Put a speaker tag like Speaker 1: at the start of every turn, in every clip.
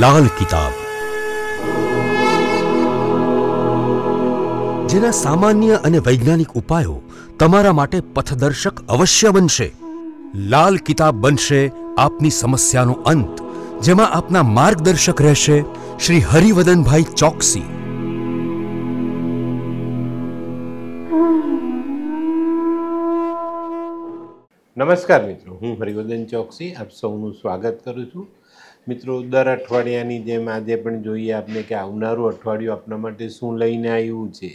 Speaker 1: લાલ કિતાબ જેના સામાન્ય અને વૈજ્ઞાનિક ઉપાયો તમારા માટે પથદર્શક અવશ્ય બનશે લાલ કિતાબ બનશે આપની સમસ્યાનો અંત જેમાં આપના માર્ગદર્શક રહેશે શ્રી હરિવદનભાઈ ચોકસી નમસ્કાર મિત્રો હું હરિવદન ચોકસી આપ સૌનું સ્વાગત કરું છું મિત્રો દર અઠવાડિયાની જેમ આજે પણ જોઈએ આપને કે આવનારું અઠવાડિયું આપણા માટે શું લઈને આવ્યું છે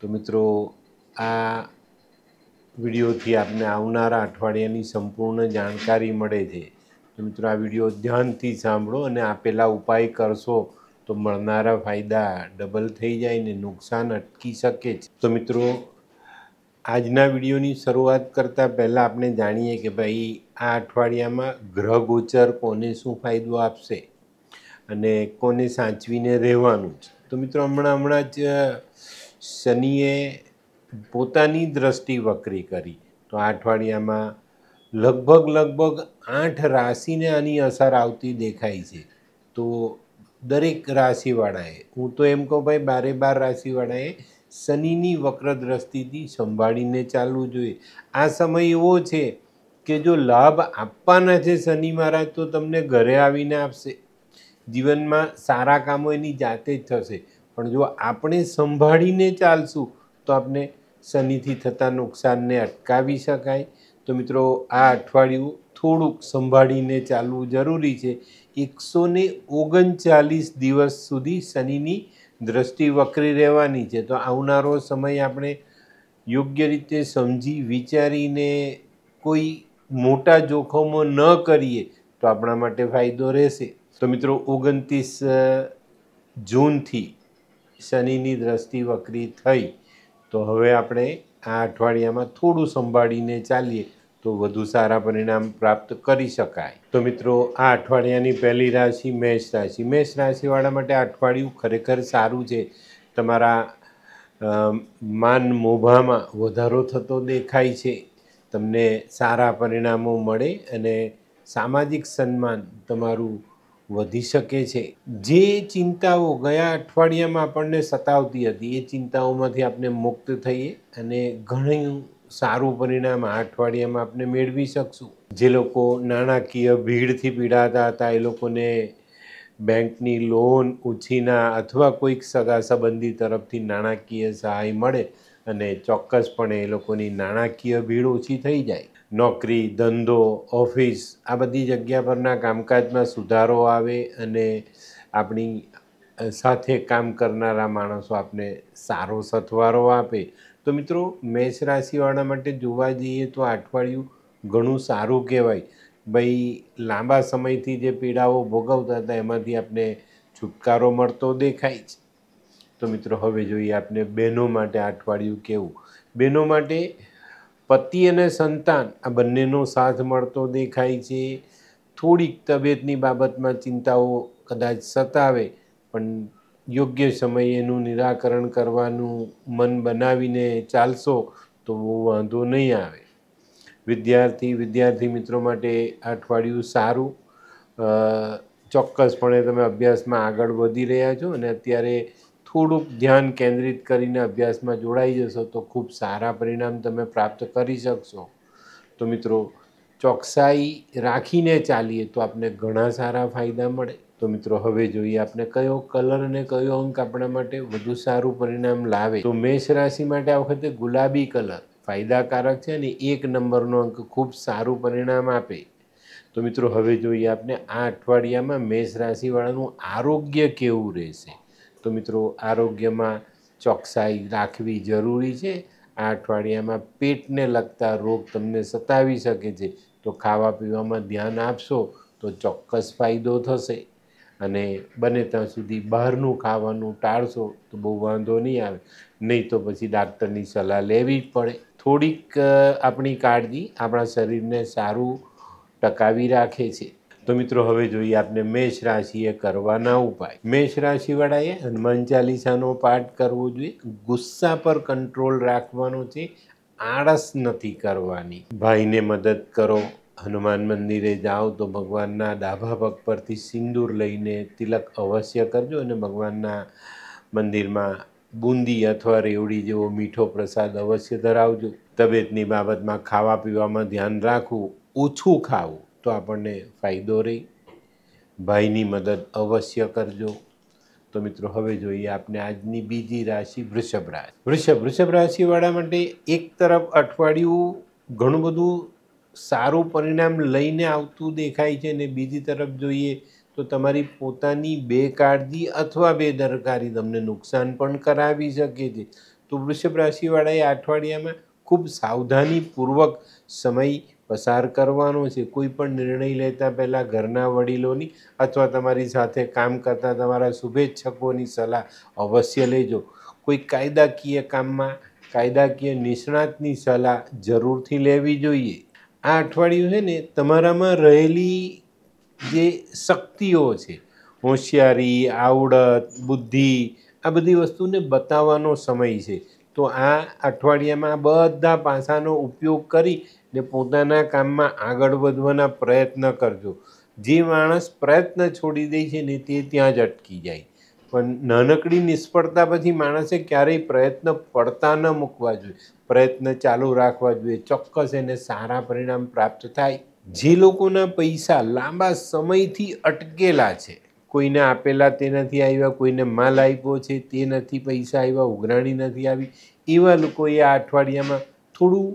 Speaker 1: તો મિત્રો આ વિડીયોથી આપને આવનારા અઠવાડિયાની સંપૂર્ણ જાણકારી મળે છે તો મિત્રો આ વિડીયો ધ્યાનથી સાંભળો અને આપેલા ઉપાય કરશો તો મળનારા ફાયદા ડબલ થઈ જાય ને નુકસાન અટકી શકે છે તો મિત્રો આજના વિડીયોની શરૂઆત કરતાં પહેલાં આપણે જાણીએ કે ભાઈ આ અઠવાડિયામાં ગ્રહ ગોચર કોને શું ફાયદો આપશે અને કોને સાચવીને રહેવાનું છે તો મિત્રો હમણાં હમણાં જ શનિએ પોતાની દ્રષ્ટિ વક્રી કરી તો આ અઠવાડિયામાં લગભગ લગભગ આઠ રાશિને આની અસર આવતી દેખાય છે તો દરેક રાશિવાળાએ હું તો એમ કહું ભાઈ બારે બાર રાશિવાળાએ શનિની વક્ર દ્રષ્ટિથી સંભાળીને ચાલવું જોઈએ આ સમય એવો છે કે જો લાભ આપવાના છે શનિ મહારાજ તો તમને ઘરે આવીને આપશે જીવનમાં સારા કામો એની જાતે જ થશે પણ જો આપણે સંભાળીને ચાલશું તો આપણે શનિથી થતા નુકસાનને અટકાવી શકાય તો મિત્રો આ અઠવાડિયું થોડુંક સંભાળીને ચાલવું જરૂરી છે એકસો ઓગણચાલીસ દિવસ સુધી શનિની દ્રષ્ટિ વકરી રહેવાની છે તો આવનારો સમય આપણે યોગ્ય રીતે સમજી વિચારીને કોઈ મોટા જોખમો ન કરીએ તો આપણા માટે ફાયદો રહેશે તો મિત્રો ઓગણત્રીસ જૂનથી શનિની દ્રષ્ટિ વકરી થઈ તો હવે આપણે આ અઠવાડિયામાં થોડું સંભાળીને ચાલીએ તો વધુ સારા પરિણામ પ્રાપ્ત કરી શકાય તો મિત્રો આ અઠવાડિયાની પહેલી રાશિ મેષ રાશિ મેષ રાશિવાળા માટે અઠવાડિયું ખરેખર સારું છે તમારા માન મોભામાં વધારો થતો દેખાય છે તમને સારા પરિણામો મળે અને સામાજિક સન્માન તમારું વધી શકે છે જે ચિંતાઓ ગયા અઠવાડિયામાં આપણને સતાવતી હતી એ ચિંતાઓમાંથી આપણે મુક્ત થઈએ અને ઘણું સારું પરિણામ આ અઠવાડિયામાં આપણે મેળવી શકશું જે લોકો નાણાકીય ભીડથી પીડાતા હતા એ લોકોને બેંકની લોન ઉછીના અથવા કોઈક સગા સંબંધી તરફથી નાણાકીય સહાય મળે અને ચોક્કસપણે એ લોકોની નાણાકીય ભીડ ઓછી થઈ જાય નોકરી ધંધો ઓફિસ આ બધી જગ્યા પરના કામકાજમાં સુધારો આવે અને આપણી સાથે કામ કરનારા માણસો આપને સારો સથવારો આપે તો મિત્રો મેષ રાશિવાળા માટે જોવા જઈએ તો અઠવાડિયું ઘણું સારું કહેવાય ભાઈ લાંબા સમયથી જે પીડાઓ ભોગવતા હતા એમાંથી આપને છુટકારો મળતો દેખાય છે તો મિત્રો હવે જોઈએ આપને બહેનો માટે અઠવાડિયું કેવું બહેનો માટે પતિ અને સંતાન આ બંનેનો સાથ મળતો દેખાય છે થોડીક તબિયતની બાબતમાં ચિંતાઓ કદાચ સતાવે પણ યોગ્ય સમયે એનું નિરાકરણ કરવાનું મન બનાવીને ચાલશો તો બહુ વાંધો નહીં આવે વિદ્યાર્થી વિદ્યાર્થી મિત્રો માટે અઠવાડિયું સારું ચોક્કસપણે તમે અભ્યાસમાં આગળ વધી રહ્યા છો અને અત્યારે થોડુંક ધ્યાન કેન્દ્રિત કરીને અભ્યાસમાં જોડાઈ જશો તો ખૂબ સારા પરિણામ તમે પ્રાપ્ત કરી શકશો તો મિત્રો ચોકસાઈ રાખીને ચાલીએ તો આપને ઘણા સારા ફાયદા મળે તો મિત્રો હવે જોઈએ આપણે કયો કલર અને કયો અંક આપણા માટે વધુ સારું પરિણામ લાવે તો મેષ રાશિ માટે આ વખતે ગુલાબી કલર ફાયદાકારક છે અને એક નંબરનો અંક ખૂબ સારું પરિણામ આપે તો મિત્રો હવે જોઈએ આપણે આ અઠવાડિયામાં મેષ રાશિવાળાનું આરોગ્ય કેવું રહેશે તો મિત્રો આરોગ્યમાં ચોકસાઈ રાખવી જરૂરી છે આ અઠવાડિયામાં પેટને લગતા રોગ તમને સતાવી શકે છે તો ખાવા પીવામાં ધ્યાન આપશો તો ચોક્કસ ફાયદો થશે અને બને ત્યાં સુધી બહારનું ખાવાનું ટાળશો તો બહુ વાંધો નહીં આવે નહીં તો પછી ડાક્ટરની સલાહ લેવી જ પડે થોડીક આપણી કાળજી આપણા શરીરને સારું ટકાવી રાખે છે તો મિત્રો હવે જોઈએ આપણે મેષ રાશિએ કરવાના ઉપાય મેષ રાશિવાળાએ હનુમાન ચાલીસાનો પાઠ કરવો જોઈએ ગુસ્સા પર કંટ્રોલ રાખવાનો છે આળસ નથી કરવાની ભાઈને મદદ કરો હનુમાન મંદિરે જાઓ તો ભગવાનના ડાભા ભગ પરથી સિંદૂર લઈને તિલક અવશ્ય કરજો અને ભગવાનના મંદિરમાં બુંદી અથવા રેવડી જેવો મીઠો પ્રસાદ અવશ્ય ધરાવજો તબિયતની બાબતમાં ખાવા પીવામાં ધ્યાન રાખવું ઓછું ખાવું તો આપણને ફાયદો રહે ભાઈની મદદ અવશ્ય કરજો તો મિત્રો હવે જોઈએ આપણે આજની બીજી રાશિ વૃષભ રાશિ વૃષભ વૃષભ રાશિવાળા માટે એક તરફ અઠવાડિયું ઘણું બધું સારું પરિણામ લઈને આવતું દેખાય છે ને બીજી તરફ જોઈએ તો તમારી પોતાની બેકાળજી અથવા બેદરકારી તમને નુકસાન પણ કરાવી શકે છે તો વૃષભ રાશિવાળાએ અઠવાડિયામાં ખૂબ સાવધાનીપૂર્વક સમય પસાર કરવાનો છે કોઈ પણ નિર્ણય લેતા પહેલાં ઘરના વડીલોની અથવા તમારી સાથે કામ કરતા તમારા શુભેચ્છકોની સલાહ અવશ્ય લેજો કોઈ કાયદાકીય કામમાં કાયદાકીય નિષ્ણાતની સલાહ જરૂરથી લેવી જોઈએ આ અઠવાડિયું છે ને તમારામાં રહેલી જે શક્તિઓ છે હોશિયારી આવડત બુદ્ધિ આ બધી વસ્તુને બતાવવાનો સમય છે તો આ અઠવાડિયામાં બધા પાસાનો ઉપયોગ કરી ને પોતાના કામમાં આગળ વધવાના પ્રયત્ન કરજો જે માણસ પ્રયત્ન છોડી દે છે ને તે ત્યાં જ અટકી જાય પણ નાનકડી નિષ્ફળતા પછી માણસે ક્યારેય પ્રયત્ન પડતા ન મૂકવા જોઈએ પ્રયત્ન ચાલુ રાખવા જોઈએ ચોક્કસ એને સારા પરિણામ પ્રાપ્ત થાય જે લોકોના પૈસા લાંબા સમયથી અટકેલા છે કોઈને આપેલા તે નથી આવ્યા કોઈને માલ આપ્યો છે તે નથી પૈસા આવ્યા ઉઘરાણી નથી આવી એવા લોકોએ આ અઠવાડિયામાં થોડું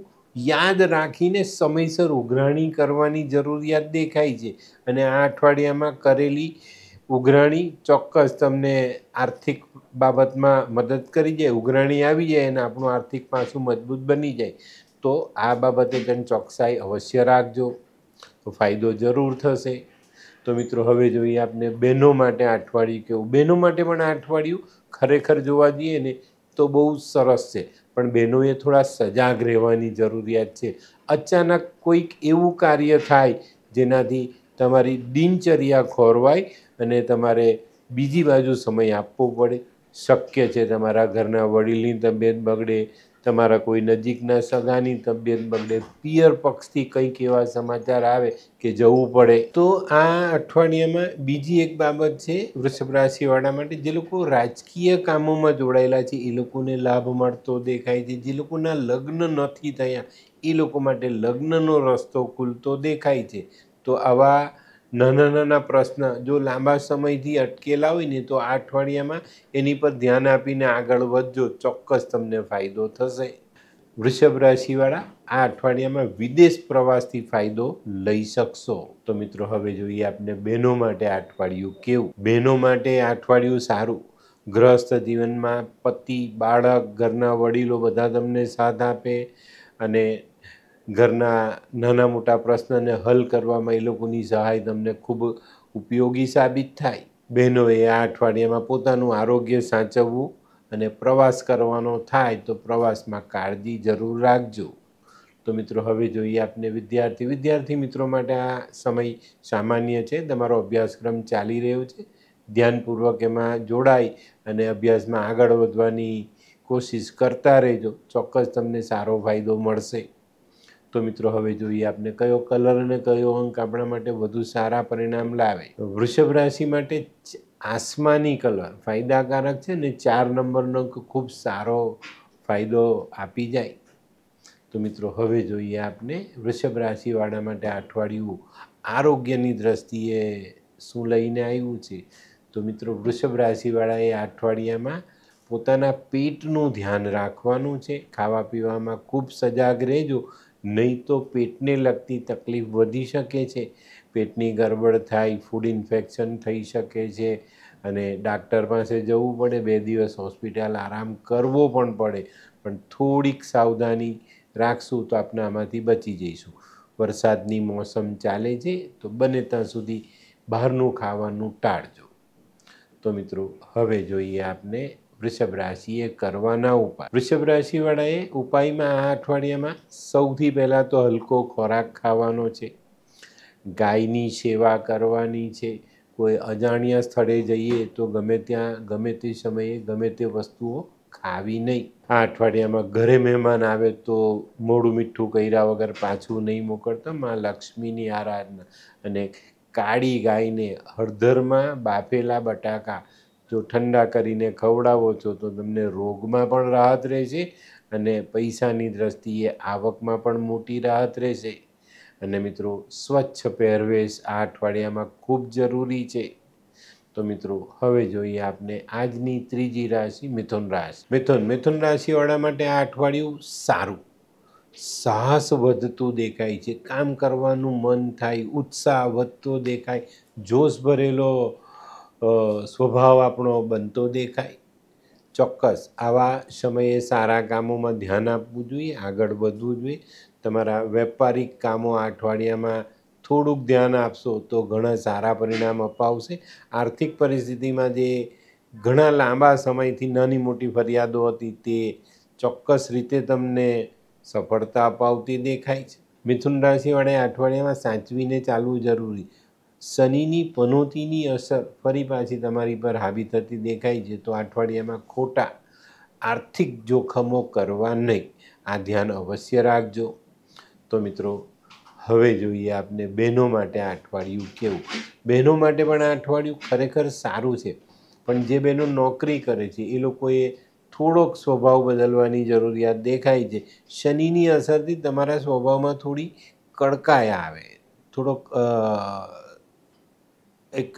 Speaker 1: યાદ રાખીને સમયસર ઉઘરાણી કરવાની જરૂરિયાત દેખાય છે અને આ અઠવાડિયામાં કરેલી ઉઘરાણી ચોક્કસ તમને આર્થિક બાબતમાં મદદ કરી જાય ઉઘરાણી આવી જાય અને આપણું આર્થિક પાસું મજબૂત બની જાય તો આ બાબતે તમે ચોકસાઈ અવશ્ય રાખજો તો ફાયદો જરૂર થશે તો મિત્રો હવે જોઈએ આપને બહેનો માટે અઠવાડિયું કેવું બહેનો માટે પણ આ અઠવાડિયું ખરેખર જોવા જઈએ ને તો બહુ સરસ છે પણ બહેનોએ થોડા સજાગ રહેવાની જરૂરિયાત છે અચાનક કોઈક એવું કાર્ય થાય જેનાથી તમારી દિનચર્યા ખોરવાય અને તમારે બીજી બાજુ સમય આપવો પડે શક્ય છે તમારા ઘરના વડીલની તબિયત બગડે તમારા કોઈ નજીકના સગાની તબિયત બગડે પિયર પક્ષથી કંઈક એવા સમાચાર આવે કે જવું પડે તો આ અઠવાડિયામાં બીજી એક બાબત છે વૃષભ રાશિવાળા માટે જે લોકો રાજકીય કામોમાં જોડાયેલા છે એ લોકોને લાભ મળતો દેખાય છે જે લોકોના લગ્ન નથી થયા એ લોકો માટે લગ્નનો રસ્તો ખુલતો દેખાય છે તો આવા નાના નાના પ્રશ્ન જો લાંબા સમયથી અટકેલા હોય ને તો આ અઠવાડિયામાં એની પર ધ્યાન આપીને આગળ વધજો ચોક્કસ તમને ફાયદો થશે વૃષભ રાશિવાળા આ અઠવાડિયામાં વિદેશ પ્રવાસથી ફાયદો લઈ શકશો તો મિત્રો હવે જોઈએ આપને બહેનો માટે અઠવાડિયું કેવું બહેનો માટે અઠવાડિયું સારું ગ્રહસ્થ જીવનમાં પતિ બાળક ઘરના વડીલો બધા તમને સાથ આપે અને ઘરના નાના મોટા પ્રશ્નને હલ કરવામાં એ લોકોની સહાય તમને ખૂબ ઉપયોગી સાબિત થાય બહેનોએ આ અઠવાડિયામાં પોતાનું આરોગ્ય સાચવવું અને પ્રવાસ કરવાનો થાય તો પ્રવાસમાં કાળજી જરૂર રાખજો તો મિત્રો હવે જોઈએ આપને વિદ્યાર્થી વિદ્યાર્થી મિત્રો માટે આ સમય સામાન્ય છે તમારો અભ્યાસક્રમ ચાલી રહ્યો છે ધ્યાનપૂર્વક એમાં જોડાય અને અભ્યાસમાં આગળ વધવાની કોશિશ કરતા રહેજો ચોક્કસ તમને સારો ફાયદો મળશે તો મિત્રો હવે જોઈએ આપણે કયો કલર અને કયો અંક આપણા માટે વધુ સારા પરિણામ લાવે વૃષભ રાશિ માટે આસમાની કલર ફાયદાકારક છે ને ચાર નંબરનો અંક ખૂબ સારો ફાયદો આપી જાય તો મિત્રો હવે જોઈએ આપણે વૃષભ રાશિવાળા માટે અઠવાડિયું આરોગ્યની દ્રષ્ટિએ શું લઈને આવ્યું છે તો મિત્રો વૃષભ રાશિવાળાએ અઠવાડિયામાં પોતાના પેટનું ધ્યાન રાખવાનું છે ખાવા પીવામાં ખૂબ સજાગ રહેજો નહીં તો પેટને લગતી તકલીફ વધી શકે છે પેટની ગરબડ થાય ફૂડ ઇન્ફેક્શન થઈ શકે છે અને ડાક્ટર પાસે જવું પડે બે દિવસ હોસ્પિટલ આરામ કરવો પણ પડે પણ થોડીક સાવધાની રાખશું તો આપણે આમાંથી બચી જઈશું વરસાદની મોસમ ચાલે છે તો બને ત્યાં સુધી બહારનું ખાવાનું ટાળજો તો મિત્રો હવે જોઈએ આપને વૃષભ રાશિ કરવાના ઉપાય વૃષભ રાશિવાળાએ ઉપાયમાં આ અઠવાડિયામાં સૌથી પહેલાં તો હલકો ખોરાક ખાવાનો છે ગાયની સેવા કરવાની છે કોઈ અજાણ્યા સ્થળે જઈએ તો ગમે ત્યાં ગમે તે સમયે ગમે તે વસ્તુઓ ખાવી નહીં આ અઠવાડિયામાં ઘરે મહેમાન આવે તો મોડું મીઠું કર્યા વગર પાછું નહીં મોકલતા માં લક્ષ્મીની આરાધના અને કાળી ગાયને હળદરમાં બાફેલા બટાકા જો ઠંડા કરીને ખવડાવો છો તો તમને રોગમાં પણ રાહત રહેશે અને પૈસાની દ્રષ્ટિએ આવકમાં પણ મોટી રાહત રહેશે અને મિત્રો સ્વચ્છ પહેરવેશ આ અઠવાડિયામાં ખૂબ જરૂરી છે તો મિત્રો હવે જોઈએ આપને આજની ત્રીજી રાશિ મિથુન રાશિ મિથુન મિથુન રાશિવાળા માટે આ અઠવાડિયું સારું સાહસ વધતું દેખાય છે કામ કરવાનું મન થાય ઉત્સાહ વધતો દેખાય જોશ ભરેલો સ્વભાવ આપણો બનતો દેખાય ચોક્કસ આવા સમયે સારા કામોમાં ધ્યાન આપવું જોઈએ આગળ વધવું જોઈએ તમારા વેપારિક કામો અઠવાડિયામાં થોડુંક ધ્યાન આપશો તો ઘણા સારા પરિણામ અપાવશે આર્થિક પરિસ્થિતિમાં જે ઘણા લાંબા સમયથી નાની મોટી ફરિયાદો હતી તે ચોક્કસ રીતે તમને સફળતા અપાવતી દેખાય છે મિથુન રાશિવાળા અઠવાડિયામાં સાચવીને ચાલવું જરૂરી શનિની પનોતીની અસર ફરી પાછી તમારી પર હાબી થતી દેખાય છે તો અઠવાડિયામાં ખોટા આર્થિક જોખમો કરવા નહીં આ ધ્યાન અવશ્ય રાખજો તો મિત્રો હવે જોઈએ આપને બહેનો માટે આ અઠવાડિયું કેવું બહેનો માટે પણ આ અઠવાડિયું ખરેખર સારું છે પણ જે બહેનો નોકરી કરે છે એ લોકોએ થોડોક સ્વભાવ બદલવાની જરૂરિયાત દેખાય છે શનિની અસરથી તમારા સ્વભાવમાં થોડી કડકાય આવે થોડોક એક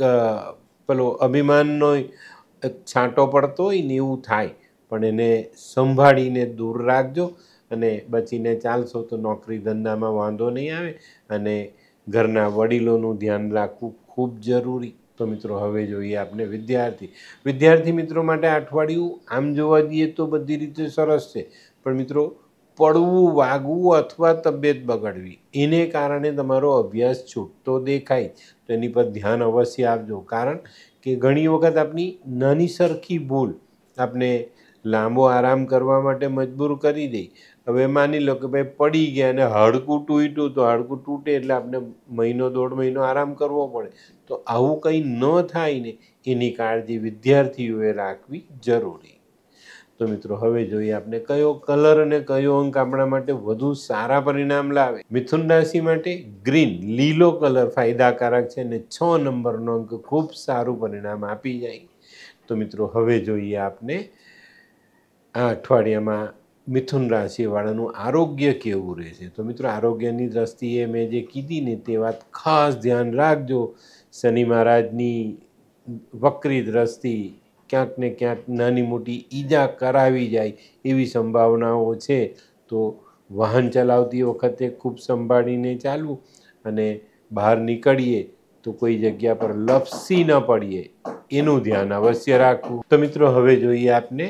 Speaker 1: પેલો અભિમાનનો એક છાંટો પડતો હોય ને એવું થાય પણ એને સંભાળીને દૂર રાખજો અને બચીને ચાલશો તો નોકરી ધંધામાં વાંધો નહીં આવે અને ઘરના વડીલોનું ધ્યાન રાખવું ખૂબ જરૂરી તો મિત્રો હવે જોઈએ આપણે વિદ્યાર્થી વિદ્યાર્થી મિત્રો માટે અઠવાડિયું આમ જોવા જઈએ તો બધી રીતે સરસ છે પણ મિત્રો પડવું વાગવું અથવા તબિયત બગડવી એને કારણે તમારો અભ્યાસ છૂટતો દેખાય એની પર ધ્યાન અવશ્ય આપજો કારણ કે ઘણી વખત આપની નાની સરખી ભૂલ આપને લાંબો આરામ કરવા માટે મજબૂર કરી દે હવે માની લો કે ભાઈ પડી ગયા અને હાડકું તૂટ્યું તો હાડકું તૂટે એટલે આપણે મહિનો દોઢ મહિનો આરામ કરવો પડે તો આવું કંઈ ન થાય ને એની કાળજી વિદ્યાર્થીઓએ રાખવી જરૂરી તો મિત્રો હવે જોઈએ આપણે કયો કલર અને કયો અંક આપણા માટે વધુ સારા પરિણામ લાવે મિથુન રાશિ માટે ગ્રીન લીલો કલર ફાયદાકારક છે અને છ નંબરનો અંક ખૂબ સારું પરિણામ આપી જાય તો મિત્રો હવે જોઈએ આપણે આ અઠવાડિયામાં મિથુન રાશિવાળાનું આરોગ્ય કેવું રહેશે તો મિત્રો આરોગ્યની દ્રષ્ટિએ મેં જે કીધી ને તે વાત ખાસ ધ્યાન રાખજો શનિ મહારાજની વક્રી દ્રષ્ટિ ક્યાંક ને ક્યાંક નાની મોટી ઈજા કરાવી જાય એવી સંભાવનાઓ છે તો વાહન ચલાવતી વખતે ખૂબ સંભાળીને ચાલવું અને બહાર નીકળીએ તો કોઈ જગ્યા પર લપસી ન પડીએ એનું ધ્યાન અવશ્ય રાખવું તો મિત્રો હવે જોઈએ આપને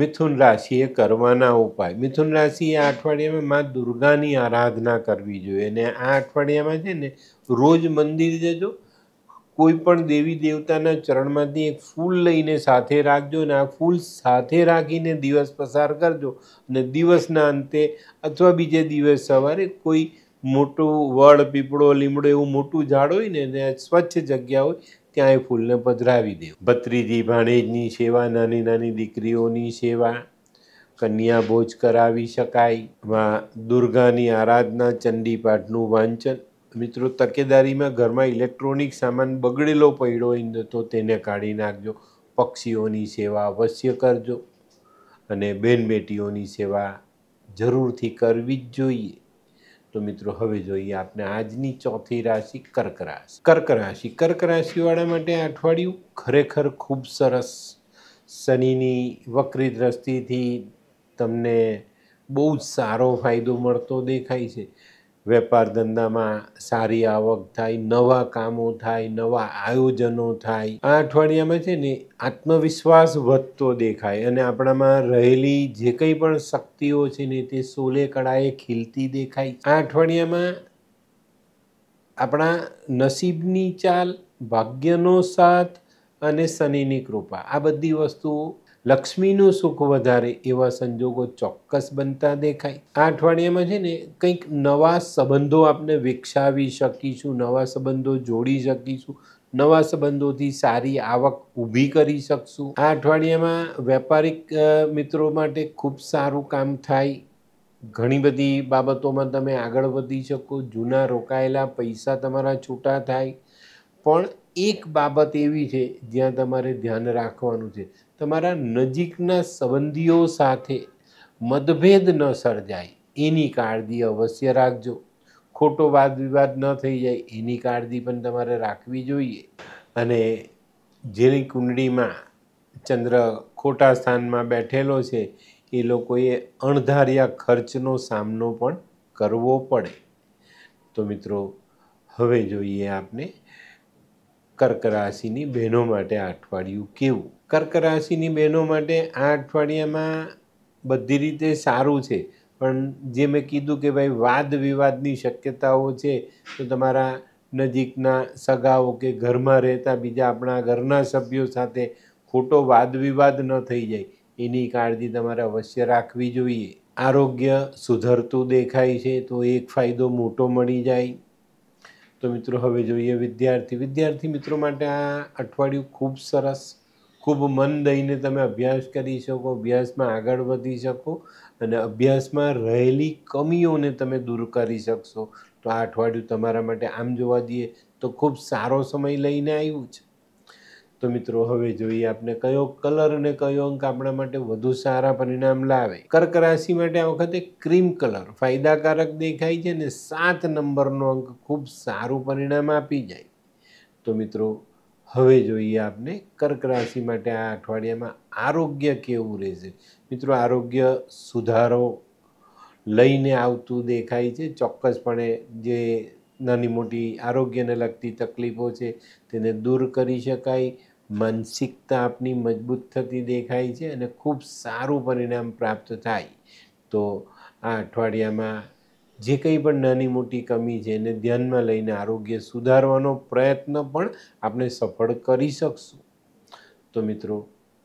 Speaker 1: મિથુન રાશિએ કરવાના ઉપાય મિથુન રાશિએ આ અઠવાડિયામાં માં દુર્ગાની આરાધના કરવી જોઈએ અને આ અઠવાડિયામાં છે ને રોજ મંદિર જજો કોઈ પણ દેવી દેવતાના ચરણમાંથી એક ફૂલ લઈને સાથે રાખજો અને આ ફૂલ સાથે રાખીને દિવસ પસાર કરજો અને દિવસના અંતે અથવા બીજે દિવસ સવારે કોઈ મોટું વડ પીપળો લીમડો એવું મોટું ઝાડ હોય ને ત્યાં સ્વચ્છ જગ્યા હોય ત્યાં એ ફૂલને પધરાવી દેવું ભત્રીજી ભાણેજની સેવા નાની નાની દીકરીઓની સેવા કન્યા ભોજ કરાવી શકાય દુર્ગાની આરાધના ચંડી પાઠનું વાંચન મિત્રો તકેદારીમાં ઘરમાં ઇલેક્ટ્રોનિક સામાન બગડેલો પડ્યો હોય તો તેને કાઢી નાખજો પક્ષીઓની સેવા અવશ્ય કરજો અને બેન બેટીઓની સેવા જરૂરથી કરવી જ જોઈએ તો મિત્રો હવે જોઈએ આપણે આજની ચોથી રાશિ કર્ક રાશિ કર્ક રાશિ કર્ક રાશિવાળા માટે અઠવાડિયું ખરેખર ખૂબ સરસ શનિની વક્રી દ્રષ્ટિથી તમને બહુ જ સારો ફાયદો મળતો દેખાય છે વેપાર ધંધામાં સારી આવક થાય નવા કામો થાય નવા આયોજનો થાય આ અઠવાડિયામાં છે ને આત્મવિશ્વાસ વધતો દેખાય અને આપણામાં રહેલી જે કંઈ પણ શક્તિઓ છે ને તે સોલે કળાએ ખીલતી દેખાય આ અઠવાડિયામાં આપણા નસીબની ચાલ ભાગ્યનો સાથ અને શનિની કૃપા આ બધી વસ્તુઓ લક્ષ્મીનું સુખ વધારે એવા સંજોગો ચોક્કસ બનતા દેખાય આ અઠવાડિયામાં છે ને કંઈક નવા સંબંધો આપણે વિકસાવી શકીશું નવા સંબંધો જોડી શકીશું નવા સંબંધોથી સારી આવક ઊભી કરી શકશું આ અઠવાડિયામાં વેપારિક મિત્રો માટે ખૂબ સારું કામ થાય ઘણી બધી બાબતોમાં તમે આગળ વધી શકો જૂના રોકાયેલા પૈસા તમારા છૂટા થાય પણ એક બાબત એવી છે જ્યાં તમારે ધ્યાન રાખવાનું છે તમારા નજીકના સંબંધીઓ સાથે મતભેદ ન સર્જાય એની કાળજી અવશ્ય રાખજો ખોટો વાદ વિવાદ ન થઈ જાય એની કાળજી પણ તમારે રાખવી જોઈએ અને જેની કુંડળીમાં ચંદ્ર ખોટા સ્થાનમાં બેઠેલો છે એ લોકોએ અણધાર્યા ખર્ચનો સામનો પણ કરવો પડે તો મિત્રો હવે જોઈએ આપને કર્ક રાશિની બહેનો માટે અઠવાડિયું કેવું કર્ક રાશિની બહેનો માટે આ અઠવાડિયામાં બધી રીતે સારું છે પણ જે મેં કીધું કે ભાઈ વાદ વિવાદની શક્યતાઓ છે તો તમારા નજીકના સગાઓ કે ઘરમાં રહેતા બીજા આપણા ઘરના સભ્યો સાથે ખોટો વાદ વિવાદ ન થઈ જાય એની કાળજી તમારે અવશ્ય રાખવી જોઈએ આરોગ્ય સુધરતું દેખાય છે તો એક ફાયદો મોટો મળી જાય તો મિત્રો હવે જોઈએ વિદ્યાર્થી વિદ્યાર્થી મિત્રો માટે આ અઠવાડિયું ખૂબ સરસ ખૂબ મન દઈને તમે અભ્યાસ કરી શકો અભ્યાસમાં આગળ વધી શકો અને અભ્યાસમાં રહેલી કમીઓને તમે દૂર કરી શકશો તો આ અઠવાડિયું તમારા માટે આમ જોવા જઈએ તો ખૂબ સારો સમય લઈને આવ્યું છે તો મિત્રો હવે જોઈએ આપને કયો કલર અને કયો અંક આપણા માટે વધુ સારા પરિણામ લાવે કર્ક રાશિ માટે આ વખતે ક્રીમ કલર ફાયદાકારક દેખાય છે અને સાત નંબરનો અંક ખૂબ સારું પરિણામ આપી જાય તો મિત્રો હવે જોઈએ આપને કર્ક રાશિ માટે આ અઠવાડિયામાં આરોગ્ય કેવું રહેશે મિત્રો આરોગ્ય સુધારો લઈને આવતું દેખાય છે ચોક્કસપણે જે નાની મોટી આરોગ્યને લગતી તકલીફો છે તેને દૂર કરી શકાય માનસિકતા આપની મજબૂત થતી દેખાય છે અને ખૂબ સારું પરિણામ પ્રાપ્ત થાય તો આ અઠવાડિયામાં જે કંઈ પણ નાની મોટી કમી છે એને ધ્યાનમાં લઈને આરોગ્ય સુધારવાનો પ્રયત્ન પણ આપણે સફળ કરી શકશું તો મિત્રો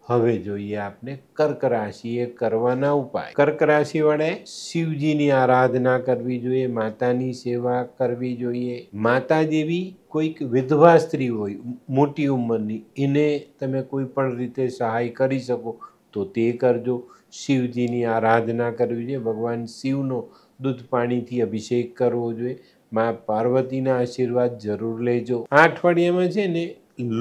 Speaker 1: હવે જોઈએ આપણે કર્ક રાશિએ કરવાના ઉપાય કર્ક રાશિવાળે શિવજીની આરાધના કરવી જોઈએ માતાની સેવા કરવી જોઈએ માતા જેવી કોઈક વિધવા સ્ત્રી હોય મોટી ઉંમરની એને તમે કોઈ પણ રીતે સહાય કરી શકો તો તે કરજો શિવજીની આરાધના કરવી જોઈએ ભગવાન શિવનો દૂધ પાણીથી અભિષેક કરવો જોઈએ મા પાર્વતીના આશીર્વાદ જરૂર લેજો આ અઠવાડિયામાં છે ને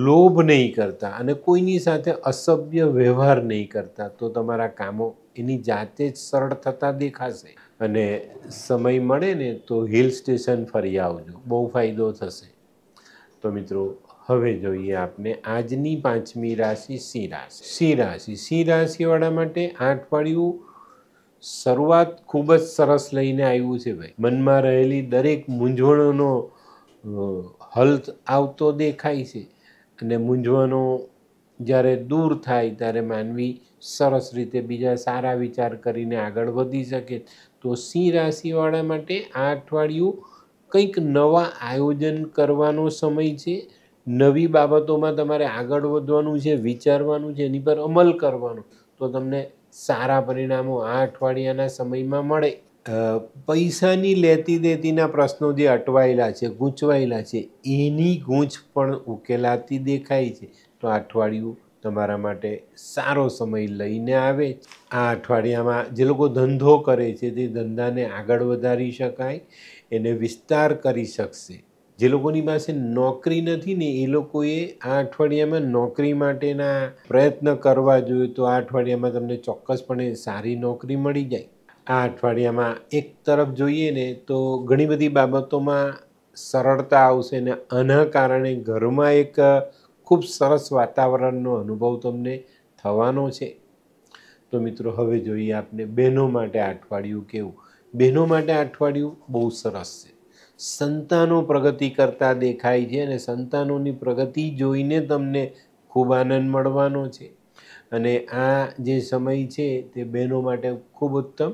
Speaker 1: લોભ નહીં કરતા અને કોઈની સાથે અસભ્ય વ્યવહાર નહીં કરતા તો તમારા કામો એની જાતે જ સરળ થતા દેખાશે અને સમય મળે ને તો હિલ સ્ટેશન ફરી આવજો બહુ ફાયદો થશે તો મિત્રો હવે જોઈએ આપને આજની પાંચમી રાશિ સિંહ રાશિ સિંહ રાશિ સિંહ રાશિવાળા માટે આ અઠવાડિયું શરૂઆત ખૂબ જ સરસ લઈને આવ્યું છે ભાઈ મનમાં રહેલી દરેક મૂંઝવણોનો હલ આવતો દેખાય છે અને મૂંઝવણો જ્યારે દૂર થાય ત્યારે માનવી સરસ રીતે બીજા સારા વિચાર કરીને આગળ વધી શકે તો સિંહ રાશિવાળા માટે આ અઠવાડિયું કંઈક નવા આયોજન કરવાનો સમય છે નવી બાબતોમાં તમારે આગળ વધવાનું છે વિચારવાનું છે એની પર અમલ કરવાનો તો તમને સારા પરિણામો આ અઠવાડિયાના સમયમાં મળે પૈસાની લેતી દેતીના પ્રશ્નો જે અટવાયેલા છે ગૂંચવાયેલા છે એની ગૂંચ પણ ઉકેલાતી દેખાય છે તો અઠવાડિયું તમારા માટે સારો સમય લઈને આવે આ અઠવાડિયામાં જે લોકો ધંધો કરે છે તે ધંધાને આગળ વધારી શકાય એને વિસ્તાર કરી શકશે જે લોકોની પાસે નોકરી નથી ને એ લોકોએ આ અઠવાડિયામાં નોકરી માટેના પ્રયત્ન કરવા જોઈએ તો આ અઠવાડિયામાં તમને ચોક્કસપણે સારી નોકરી મળી જાય આ અઠવાડિયામાં એક તરફ જોઈએ ને તો ઘણી બધી બાબતોમાં સરળતા આવશે ને આના કારણે ઘરમાં એક ખૂબ સરસ વાતાવરણનો અનુભવ તમને થવાનો છે તો મિત્રો હવે જોઈએ આપને બહેનો માટે અઠવાડિયું કેવું બહેનો માટે અઠવાડિયું બહુ સરસ છે સંતાનો પ્રગતિ કરતા દેખાય છે અને સંતાનોની પ્રગતિ જોઈને તમને ખૂબ આનંદ મળવાનો છે અને આ જે સમય છે તે બહેનો માટે ખૂબ ઉત્તમ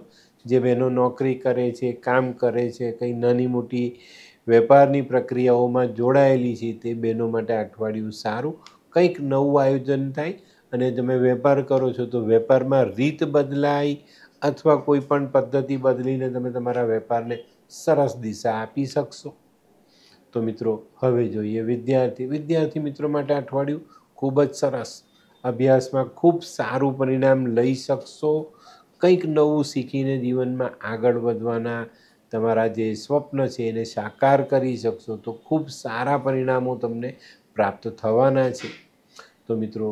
Speaker 1: જે બહેનો નોકરી કરે છે કામ કરે છે કંઈ નાની મોટી વેપારની પ્રક્રિયાઓમાં જોડાયેલી છે તે બહેનો માટે અઠવાડિયું સારું કંઈક નવું આયોજન થાય અને તમે વેપાર કરો છો તો વેપારમાં રીત બદલાય અથવા કોઈ પણ પદ્ધતિ બદલીને તમે તમારા વેપારને સરસ દિશા આપી શકશો તો મિત્રો હવે જોઈએ વિદ્યાર્થી વિદ્યાર્થી મિત્રો માટે અઠવાડિયું ખૂબ જ સરસ અભ્યાસમાં ખૂબ સારું પરિણામ લઈ શકશો કંઈક નવું શીખીને જીવનમાં આગળ વધવાના તમારા જે સ્વપ્ન છે એને સાકાર કરી શકશો તો ખૂબ સારા પરિણામો તમને પ્રાપ્ત થવાના છે તો મિત્રો